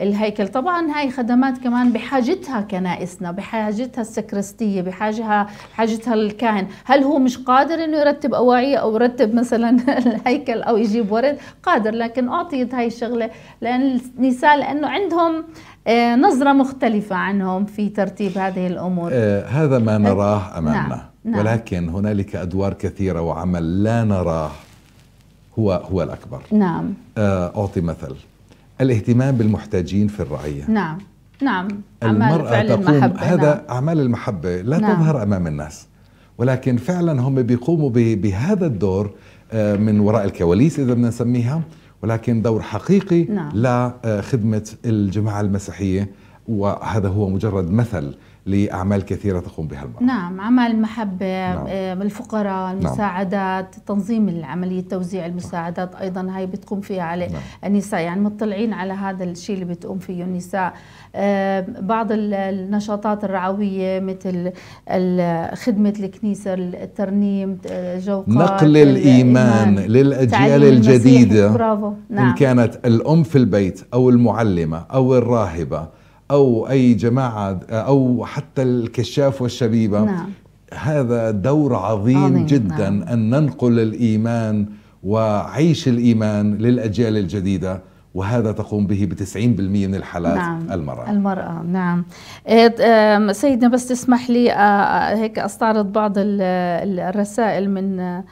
الهيكل طبعا هاي خدمات كمان بحاجتها كان كنائسنا بحاجتها السكرستية بحاجها بحاجتها الكاهن هل هو مش قادر انه يرتب اواعيه او يرتب مثلا الهيكل او يجيب ورد قادر لكن اعطيت هاي الشغله لان النساء لانه عندهم آه، نظره مختلفه عنهم في ترتيب هذه الامور آه هذا ما أه، نراه نعم، امامنا نعم. نعم. ولكن هنالك ادوار كثيره وعمل لا نراه هو هو الاكبر نعم آه، اعطي مثل الاهتمام بالمحتاجين في الرعيه نعم نعم المرأة فعل تقوم المحبة هذا نعم. أعمال المحبة لا نعم. تظهر أمام الناس ولكن فعلا هم بيقوموا بهذا الدور آه، من وراء الكواليس إذا بدنا نسميها ولكن دور حقيقي نعم. لخدمة آه، الجماعة المسيحية وهذا هو مجرد مثل لأعمال كثيرة تقوم بها المرأة نعم عمل محبة نعم. آه، الفقراء نعم. المساعدات نعم. تنظيم عملية توزيع المساعدات نعم. أيضا هاي بتقوم فيها على نعم. النساء يعني مطلعين على هذا الشيء اللي بتقوم فيه النساء آه، بعض النشاطات الرعوية مثل خدمة الكنيسة الترنيم آه، جوقات نقل الإيمان, الإيمان نعم. للأجيال الجديدة برافو. نعم. إن كانت الأم في البيت أو المعلمة أو الراهبة أو أي جماعة أو حتى الكشاف والشبيبة نعم. هذا دور عظيم, عظيم نعم. جدا نعم. أن ننقل الإيمان وعيش الإيمان للأجيال الجديدة وهذا تقوم به ب 90% من الحالات نعم. المرأة المرأة نعم إيه، آه، سيدنا بس تسمح لي آه، آه، هيك أستعرض بعض الرسائل من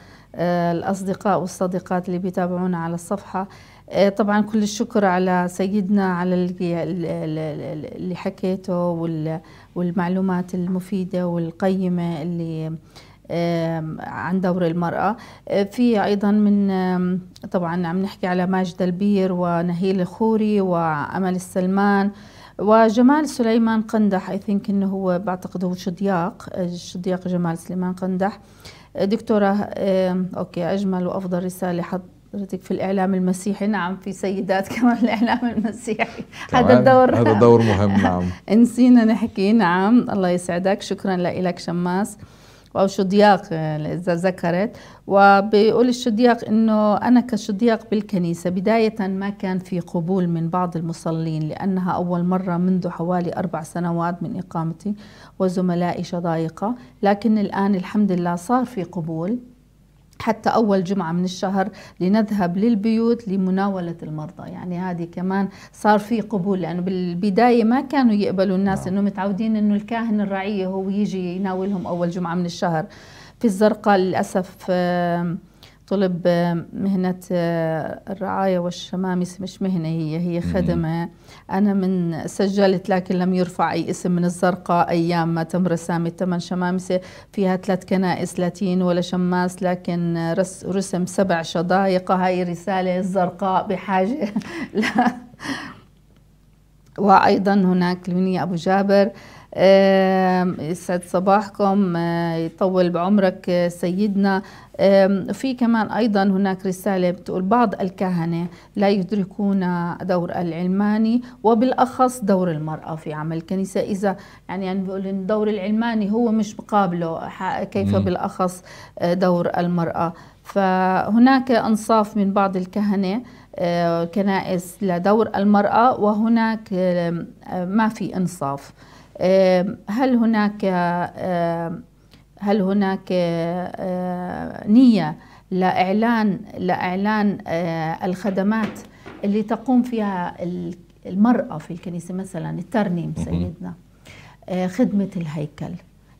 الأصدقاء والصديقات اللي بيتابعونا على الصفحة آه، طبعا كل الشكر على سيدنا على اللي حكيته والمعلومات المفيدة والقيمة اللي عن دور المرأة آه، في أيضا من طبعا عم نحكي على ماجد البير ونهيل الخوري وأمل السلمان وجمال سليمان قندح اي ثينك انه هو بعتقد هو شضياق آه، شضياق جمال سليمان قندح دكتورة اوكي اجمل وافضل رسالة حضرتك في الإعلام المسيحي نعم في سيدات كمان الإعلام المسيحي هذا الدور هذا دور مهم نعم نسينا نحكي نعم الله يسعدك شكرا لك شماس أو شدياق آه، إذا ذكرت وبيقول الشدياق إنه أنا كشدياق بالكنيسة بداية ما كان في قبول من بعض المصلين لأنها أول مرة منذ حوالي أربع سنوات من إقامتي وزملائي شضايقة لكن الآن الحمد لله صار في قبول حتى أول جمعة من الشهر لنذهب للبيوت لمناولة المرضى يعني هذه كمان صار في قبول لأنه يعني بالبداية ما كانوا يقبلوا الناس نعم. أنه متعودين أنه الكاهن الرعية هو يجي يناولهم أول جمعة من الشهر في الزرقاء للأسف آه طلب آه، مهنة آه، الرعاية والشمامسة مش مهنة هي هي خدمة أنا من سجلت لكن لم يرفع أي اسم من الزرقاء أيام ما تم رسام الثمان شمامسة فيها ثلاث كنائس لاتين ولا شماس لكن رس رسم سبع شضايق هاي رسالة الزرقاء بحاجة لا وأيضا هناك لونية أبو جابر يسعد صباحكم يطول بعمرك آه، سيدنا في كمان أيضا هناك رسالة بتقول بعض الكهنة لا يدركون دور العلماني وبالأخص دور المرأة في عمل الكنيسة إذا يعني, يعني بيقول دور العلماني هو مش مقابله كيف بالأخص آه، دور المرأة فهناك أنصاف من بعض الكهنة آه، كنائس لدور المرأة وهناك ما في إنصاف هل هناك هل هناك نية لإعلان لإعلان آه، الخدمات اللي تقوم فيها المرأة في الكنيسة مثلا الترنيم سيدنا آه، خدمة الهيكل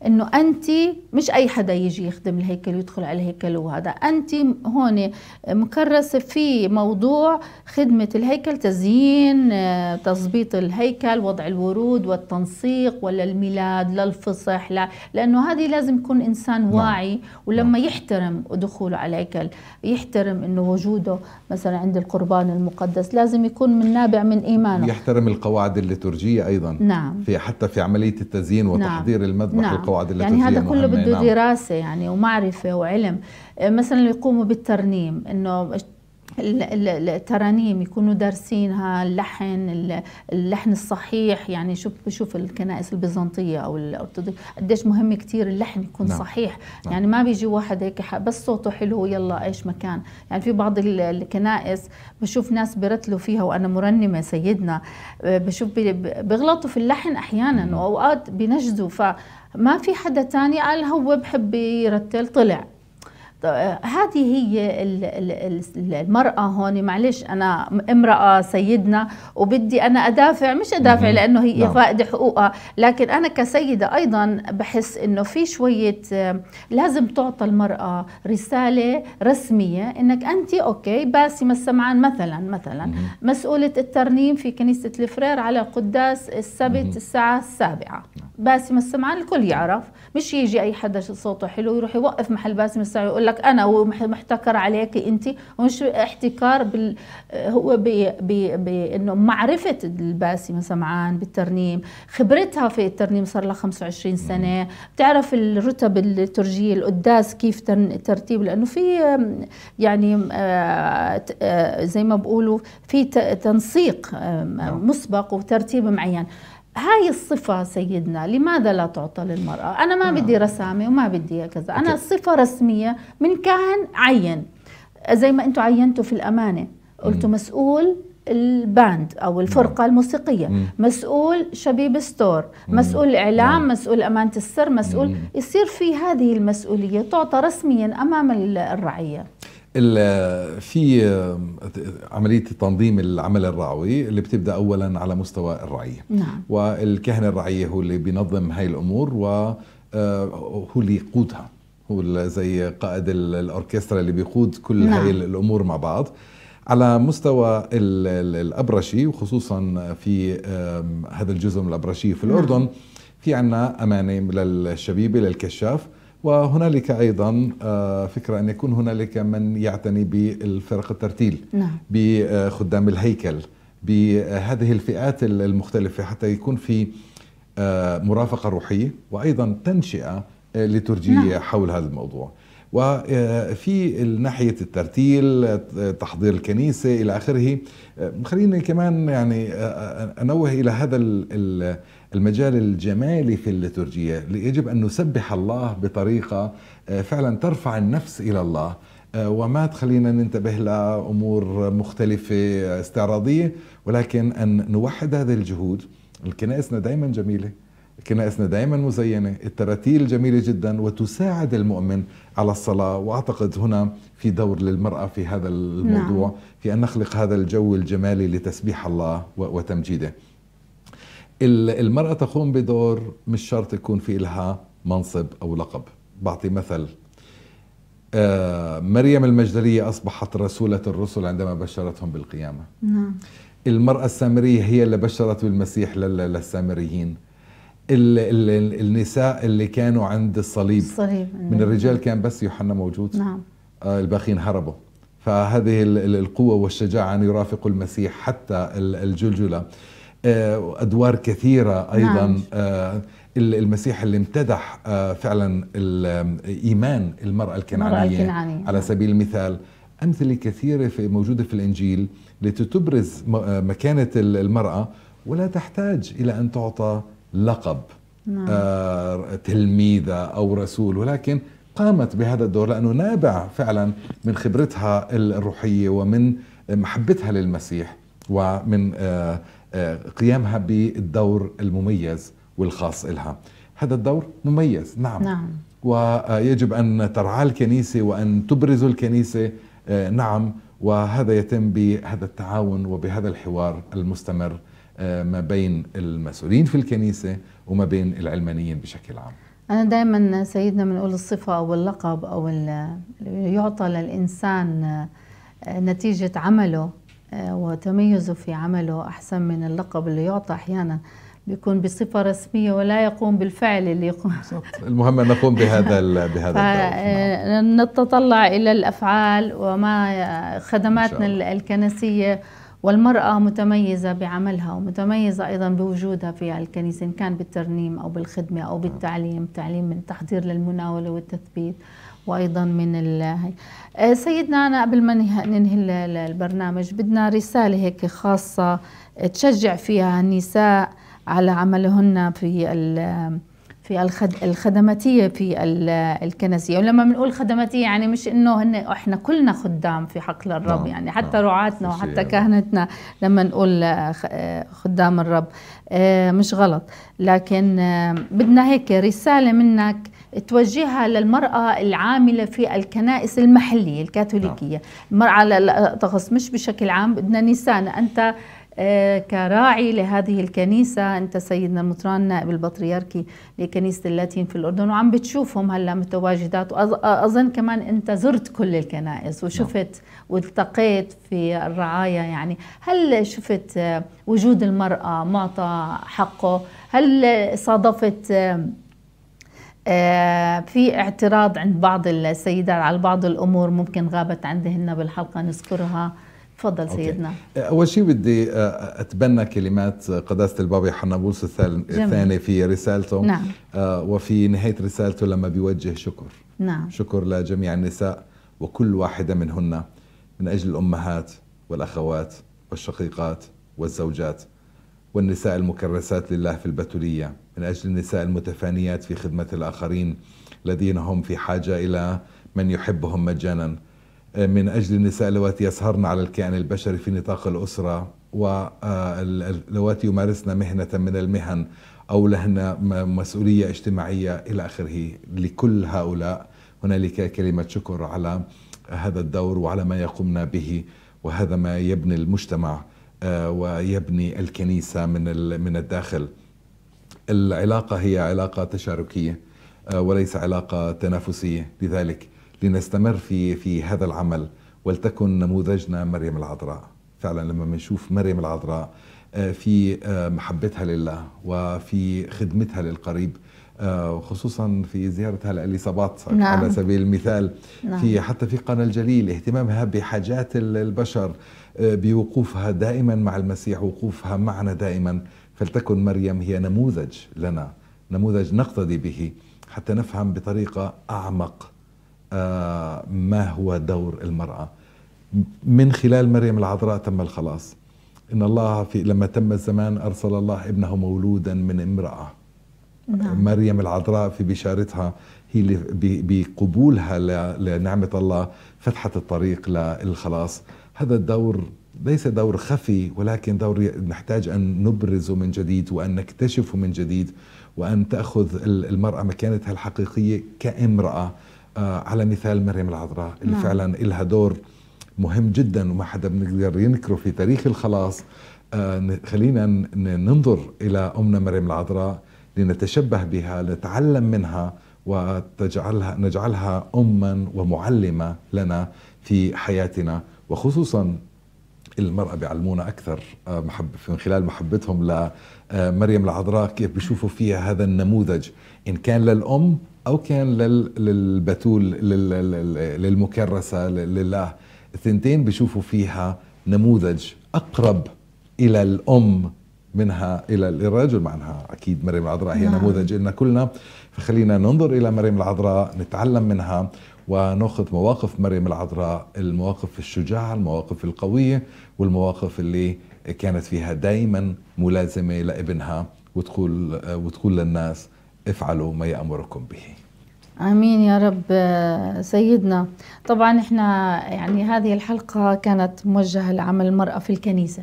انه انت مش اي حدا يجي يخدم الهيكل ويدخل على الهيكل وهذا انت هون مكرسه في موضوع خدمه الهيكل تزيين آه، تظبيط الهيكل وضع الورود والتنسيق ولا الميلاد للفصح لا لانه هذه لازم يكون انسان نعم. واعي ولما نعم. يحترم دخوله على الهيكل يحترم انه وجوده مثلا عند القربان المقدس لازم يكون من نابع من ايمانه يحترم القواعد الليتورجيه ايضا نعم في حتى في عمليه التزيين وتحضير نعم. المذبح نعم. القواعد التي يعني هذا كله بده نعم. دراسه يعني ومعرفه وعلم آه، مثلا يقوموا بالترنيم انه الترانيم يكونوا دارسينها اللحن اللحن الصحيح يعني شوف بشوف الكنائس البيزنطيه او الارثوذكس قديش مهم كثير اللحن يكون نعم. صحيح نعم. يعني ما بيجي واحد هيك بس صوته حلو يلا ايش مكان يعني في بعض الكنائس بشوف ناس برتلوا فيها وانا مرنمه سيدنا آه، بشوف بيغلطوا في اللحن احيانا واوقات بينجزوا ف ما في حدا تاني قال هو بحب يرتل طلع هذه هي المرأة هون معلش أنا امرأة سيدنا وبدي أنا أدافع مش أدافع لأنه هي نعم. فائدة حقوقها لكن أنا كسيدة أيضا بحس أنه في شوية لازم تعطى المرأة رسالة رسمية أنك أنت أوكي باسمة السمعان مثلا مثلا مسؤولة الترنيم في كنيسة الفرير على قداس السبت الساعة السابعة نعم. باسم السمعان الكل يعرف مش يجي اي حدا صوته حلو يروح يوقف محل باسم السمعان يقول لك انا ومحتكر عليك انت ومش احتكار بال هو بانه معرفه الباسم سمعان بالترنيم خبرتها في الترنيم صار لها 25 سنه بتعرف الرتب الترجيه القداس كيف ترتيب لانه في يعني آه، آه، زي ما بقولوا في تنسيق آه، نعم. مسبق وترتيب معين هاي الصفة سيدنا لماذا لا تعطى للمرأة أنا ما آه. بدي رسامة وما بدي كذا أنا صفة رسمية من كاهن عين زي ما أنتم عينتوا في الأمانة قلتوا مسؤول الباند او الفرقه الموسيقيه مم. مسؤول شبيب ستور مم. مسؤول اعلام مم. نعم. مسؤول امانه السر مسؤول مم. يصير في هذه المسؤوليه تعطى رسميا امام الرعيه في عملية تنظيم العمل الرعوي اللي بتبدأ أولا على مستوى الرعية نعم. والكهنة الرعية هو اللي بينظم هاي الأمور وهو آه، اللي يقودها هو زي قائد الأوركسترا اللي بيقود كل نعم. هاي الأمور مع بعض على مستوى الأبرشي وخصوصا في هذا الجزء من الأبرشي في الأردن نعم. في عنا أمانة للشبيبة للكشاف وهنالك ايضا آه، فكره ان يكون هنالك من يعتني بالفرق الترتيل نعم. بخدام الهيكل بهذه الفئات المختلفه حتى يكون في آه، مرافقه روحيه وايضا تنشئه آه، لترجيه نعم. حول هذا الموضوع وفي ناحية الترتيل تحضير الكنيسة إلى آخره خليني كمان يعني أنوه إلى هذا المجال الجمالي في الليتورجية يجب أن نسبح الله بطريقة آه، فعلا ترفع النفس إلى الله آه، وما تخلينا ننتبه لأمور مختلفة آه، استعراضية ولكن أن نوحد هذه الجهود الكنائسنا دائما جميلة كنائسنا دائما مزينة التراتيل جميلة جدا وتساعد المؤمن على الصلاة وأعتقد هنا في دور للمرأة في هذا الموضوع نعم. في أن نخلق هذا الجو الجمالي لتسبيح الله وتمجيده المرأة تقوم بدور مش شرط يكون في إلها منصب أو لقب بعطي مثل آه، مريم المجدلية أصبحت رسولة الرسل عندما بشرتهم بالقيامة نعم. المرأة السامرية هي اللي بشرت بالمسيح للسامريين النساء اللي كانوا عند الصليب, الصليب. نعم. من الرجال كان بس يوحنا موجود نعم. آه، الباقين هربوا فهذه القوة والشجاعة أن يرافقوا المسيح حتى الجلجلة وادوار آه، كثيره ايضا نعم. آه، المسيح اللي امتدح آه، فعلا ايمان المراه الكنعانيه على نعم. سبيل المثال امثله كثيره في موجوده في الانجيل لتبرز مكانه المراه ولا تحتاج الى ان تعطى لقب نعم. تلميذه او رسول ولكن قامت بهذا الدور لانه نابع فعلا من خبرتها الروحيه ومن محبتها للمسيح ومن آه آه، قيامها بالدور المميز والخاص لها هذا الدور مميز نعم, نعم. ويجب أن ترعى الكنيسة وأن تبرز الكنيسة آه، نعم وهذا يتم بهذا التعاون وبهذا الحوار المستمر آه، ما بين المسؤولين في الكنيسة وما بين العلمانيين بشكل عام أنا دائما سيدنا بنقول الصفة أو اللقب أو يعطى للإنسان نتيجة عمله آه، وتميزه في عمله أحسن من اللقب اللي يعطى أحيانا بيكون بصفة رسمية ولا يقوم بالفعل اللي يقوم المهم أن نقوم بهذا بهذا نعم. آه، نتطلع إلى الأفعال وما خدماتنا الكنسية والمرأة متميزة بعملها ومتميزة أيضا بوجودها في الكنيسة إن كان بالترنيم أو بالخدمة أو بالتعليم تعليم من التحضير للمناولة والتثبيت وايضا من ال... آه، سيدنا انا قبل ما ننهي البرنامج بدنا رساله هيك خاصه آه، تشجع فيها النساء على عملهن في ال... في الخدماتيه في الكنسيه ولما بنقول خدماتيه يعني مش انه هن احنا كلنا خدام في حقل الرب نعم. يعني حتى نعم. رعاتنا وحتى كهنتنا لما نقول آه، خدام الرب مش غلط لكن بدنا هيك رساله منك توجهها للمرأة العاملة في الكنائس المحلية الكاثوليكية نعم. المرأة على تخص مش بشكل عام بدنا نساء أنت آه، كراعي لهذه الكنيسة أنت سيدنا المطران نائب البطريركي لكنيسة اللاتين في الأردن وعم بتشوفهم هلا متواجدات وأظن كمان أنت زرت كل الكنائس وشفت نعم. والتقيت في الرعاية يعني هل شفت آه، وجود المرأة معطى حقه هل صادفت آه، آه، في اعتراض عند بعض السيدات على بعض الامور ممكن غابت عندهن بالحلقه نذكرها تفضل سيدنا آه، اول شيء بدي آه، اتبنى كلمات قداسه البابا حنابوس الثاني في رسالته نعم. وفي نهايه رسالته لما بيوجه شكر نعم. شكر لجميع النساء وكل واحده منهن من اجل الامهات والاخوات والشقيقات والزوجات والنساء المكرسات لله في البتوليه من أجل النساء المتفانيات في خدمة الآخرين الذين هم في حاجة إلى من يحبهم مجانا من أجل النساء اللواتي يسهرن على الكيان البشري في نطاق الأسرة واللواتي يمارسن مهنة من المهن أو لهن مسؤولية اجتماعية إلى آخره لكل هؤلاء هنالك كلمة شكر على هذا الدور وعلى ما يقومنا به وهذا ما يبني المجتمع آه، ويبني الكنيسة من من الداخل العلاقة هي علاقة تشاركية آه، وليس علاقة تنافسية لذلك لنستمر في في هذا العمل ولتكن نموذجنا مريم العذراء فعلا لما بنشوف مريم العذراء آه، في آه، محبتها لله وفي خدمتها للقريب خصوصا في زيارتها لألي صباط نعم. على سبيل المثال نعم. في حتى في قناة الجليل اهتمامها بحاجات البشر بوقوفها دائما مع المسيح وقوفها معنا دائما فلتكن مريم هي نموذج لنا نموذج نقتدي به حتى نفهم بطريقة أعمق آه، ما هو دور المرأة من خلال مريم العذراء تم الخلاص إن الله في لما تم الزمان أرسل الله ابنه مولودا من امرأة نعم. مريم العذراء في بشارتها هي بقبولها لنعمة الله فتحت الطريق للخلاص هذا الدور ليس دور خفي ولكن دور نحتاج أن نبرزه من جديد وأن نكتشفه من جديد وأن تأخذ المرأة مكانتها الحقيقية كامرأة آه، على مثال مريم العذراء اللي نعم. فعلا لها دور مهم جدا وما حدا بنقدر ينكره في تاريخ الخلاص آه، خلينا ننظر إلى أمنا مريم العذراء لنتشبه بها لنتعلم منها وتجعلها نجعلها أما ومعلمة لنا في حياتنا وخصوصا المرأة بيعلمونا أكثر آه، محب من خلال محبتهم لمريم آه، العذراء كيف بيشوفوا فيها هذا النموذج إن كان للأم أو كان للبتول للمكرسة لله الثنتين بيشوفوا فيها نموذج أقرب إلى الأم منها إلى الرجل مع أنها أكيد مريم العذراء هي نعم. نموذج لنا كلنا فخلينا ننظر إلى مريم العذراء نتعلم منها وناخذ مواقف مريم العذراء المواقف الشجاعة المواقف القوية والمواقف اللي كانت فيها دائما ملازمة لابنها وتقول وتقول للناس افعلوا ما يأمركم به امين يا رب سيدنا طبعا احنا يعني هذه الحلقه كانت موجهه لعمل المراه في الكنيسه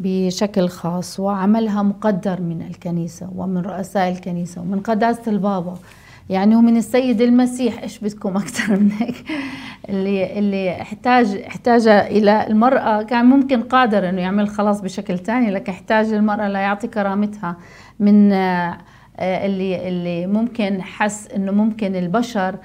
بشكل خاص وعملها مقدر من الكنيسه ومن رؤساء الكنيسه ومن قداسه البابا يعني ومن السيد المسيح ايش بدكم اكثر من هيك اللي اللي احتاج احتاج الى المراه كان ممكن قادر انه يعمل خلاص بشكل ثاني لكن احتاج المراه ليعطي كرامتها من آه، اللي اللي ممكن حس انه ممكن البشر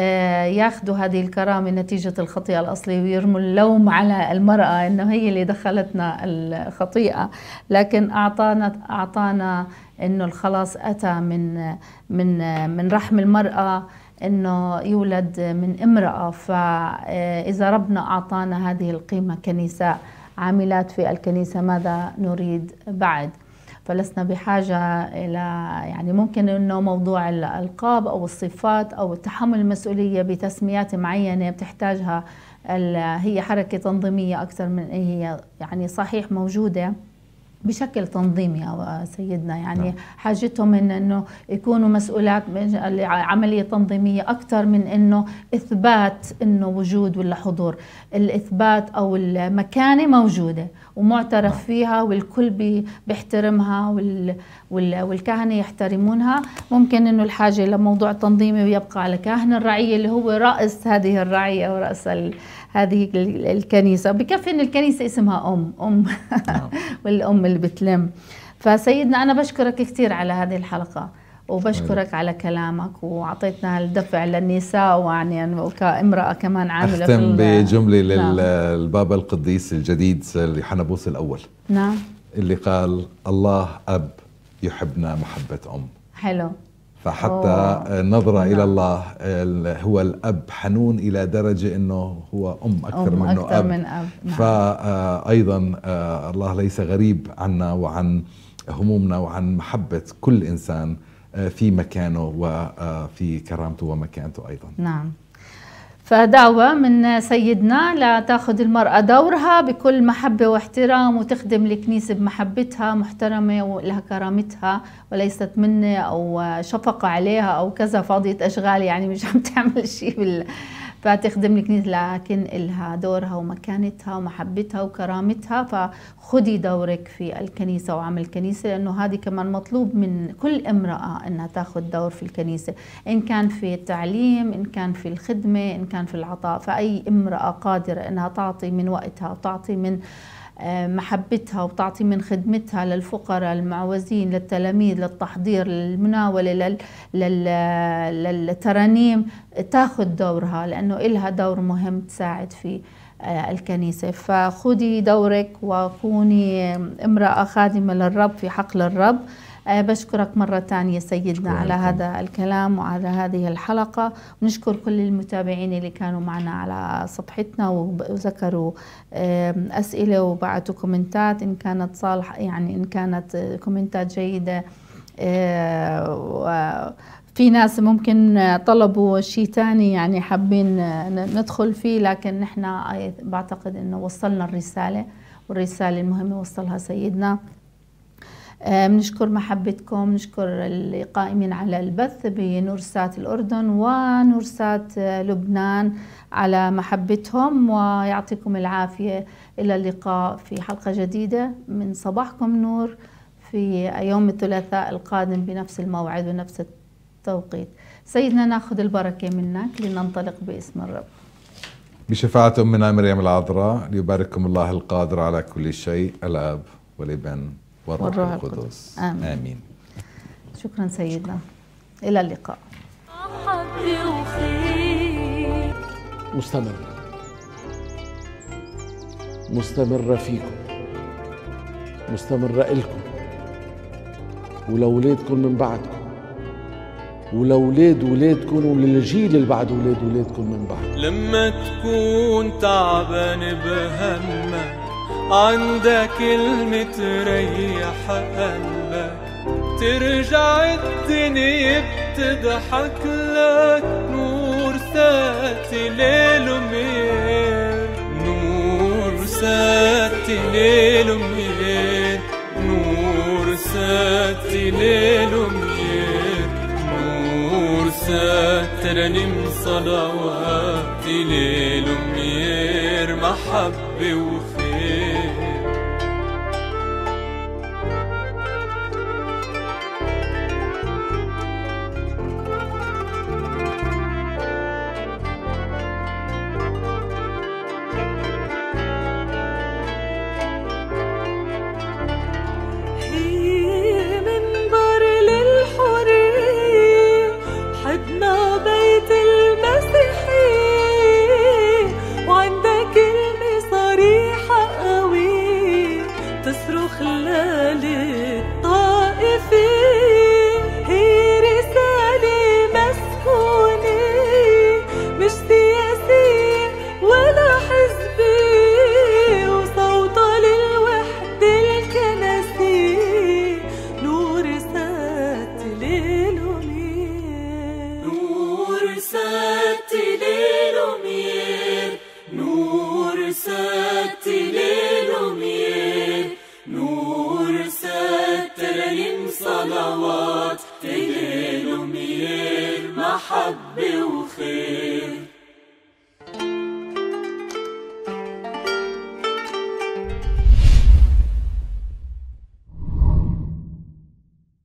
آه، ياخذوا هذه الكرامه نتيجه الخطيئه الاصليه ويرموا اللوم على المراه انه هي اللي دخلتنا الخطيئه لكن اعطانا اعطانا انه الخلاص اتى من من من رحم المراه انه يولد من امراه فاذا ربنا اعطانا هذه القيمه كنساء عاملات في الكنيسه ماذا نريد بعد فلسنا بحاجة إلى يعني ممكن أنه موضوع الألقاب أو الصفات أو تحمل المسؤولية بتسميات معينة بتحتاجها هي حركة تنظيمية أكثر من هي يعني صحيح موجودة بشكل تنظيمي يا سيدنا يعني نعم. حاجتهم من انه يكونوا مسؤولات عمليه تنظيميه اكثر من انه اثبات انه وجود ولا حضور الاثبات او المكانه موجوده ومعترف فيها والكل بيحترمها والكهنة يحترمونها ممكن أنه الحاجة لموضوع تنظيمي ويبقى على كاهن الرعية اللي هو رأس هذه الرعية ورأس هذه الكنيسة بكفي أن الكنيسة اسمها أم أم نعم. والأم اللي بتلم فسيدنا أنا بشكرك كثير على هذه الحلقة وبشكرك على كلامك واعطيتنا الدفع للنساء ويعني كامراه كمان عامله اختم بجمله نعم. للبابا القديس الجديد لحنبوس الاول نعم اللي قال الله اب يحبنا محبه ام حلو فحتى النظرة نعم. إلى الله هو الأب حنون إلى درجة أنه هو أم أكثر أم منه أكثر أب, من أب. نعم. فأيضا آه، آه، الله ليس غريب عنا وعن همومنا وعن محبة كل إنسان في مكانه وفي آه، كرامته ومكانته أيضا نعم فدعوة من سيدنا لتأخذ المرأة دورها بكل محبة واحترام وتخدم الكنيسة بمحبتها محترمة ولها كرامتها وليست مني أو شفقة عليها أو كذا فاضية أشغال يعني مش عم تعمل شيء بال فتخدم الكنيسة لكن لها دورها ومكانتها ومحبتها وكرامتها فخدي دورك في الكنيسة وعمل الكنيسة لأنه هذه كمان مطلوب من كل امرأة أنها تاخذ دور في الكنيسة إن كان في التعليم إن كان في الخدمة إن كان في العطاء فأي امرأة قادرة أنها تعطي من وقتها وتعطي من آه، محبتها وتعطي من خدمتها للفقراء المعوزين للتلاميذ للتحضير للمناولة للترانيم تاخذ دورها لأنه إلها دور مهم تساعد في آه، الكنيسة فخذي دورك وكوني امرأة خادمة للرب في حقل الرب أه، بشكرك مرة ثانية سيدنا على لكم. هذا الكلام وعلى هذه الحلقة ونشكر كل المتابعين اللي كانوا معنا على صفحتنا وذكروا أه، أسئلة وبعثوا كومنتات إن كانت صالحة يعني إن كانت كومنتات جيدة أه، في ناس ممكن طلبوا شيء ثاني يعني حابين ندخل فيه لكن نحن بعتقد انه وصلنا الرساله والرساله المهمه وصلها سيدنا بنشكر آه، محبتكم نشكر القائمين على البث بنورسات الأردن ونورسات آه، لبنان على محبتهم ويعطيكم العافية إلى اللقاء في حلقة جديدة من صباحكم نور في يوم الثلاثاء القادم بنفس الموعد ونفس التوقيت سيدنا ناخذ البركة منك لننطلق باسم الرب بشفاعة أمنا مريم العذراء ليبارككم الله القادر على كل شيء الأب والابن والروح, والروح القدس آمين. آمين شكرا سيدنا شكرا. إلى اللقاء مستمرة مستمرة فيكم مستمرة إلكم ولأولادكم من بعدكم ولأولاد ولادكم وللجيل اللي بعد ولاد ولادكم من بعد لما تكون تعبان بهمك عندك كلمة تريح قلبك ترجع الدنيا بتضحك لك نور ساتي ليل ومير نور ساتي ليل ومير نور ساتي ليل ومير نور رنم صلواتي ليل ومير محبة وخير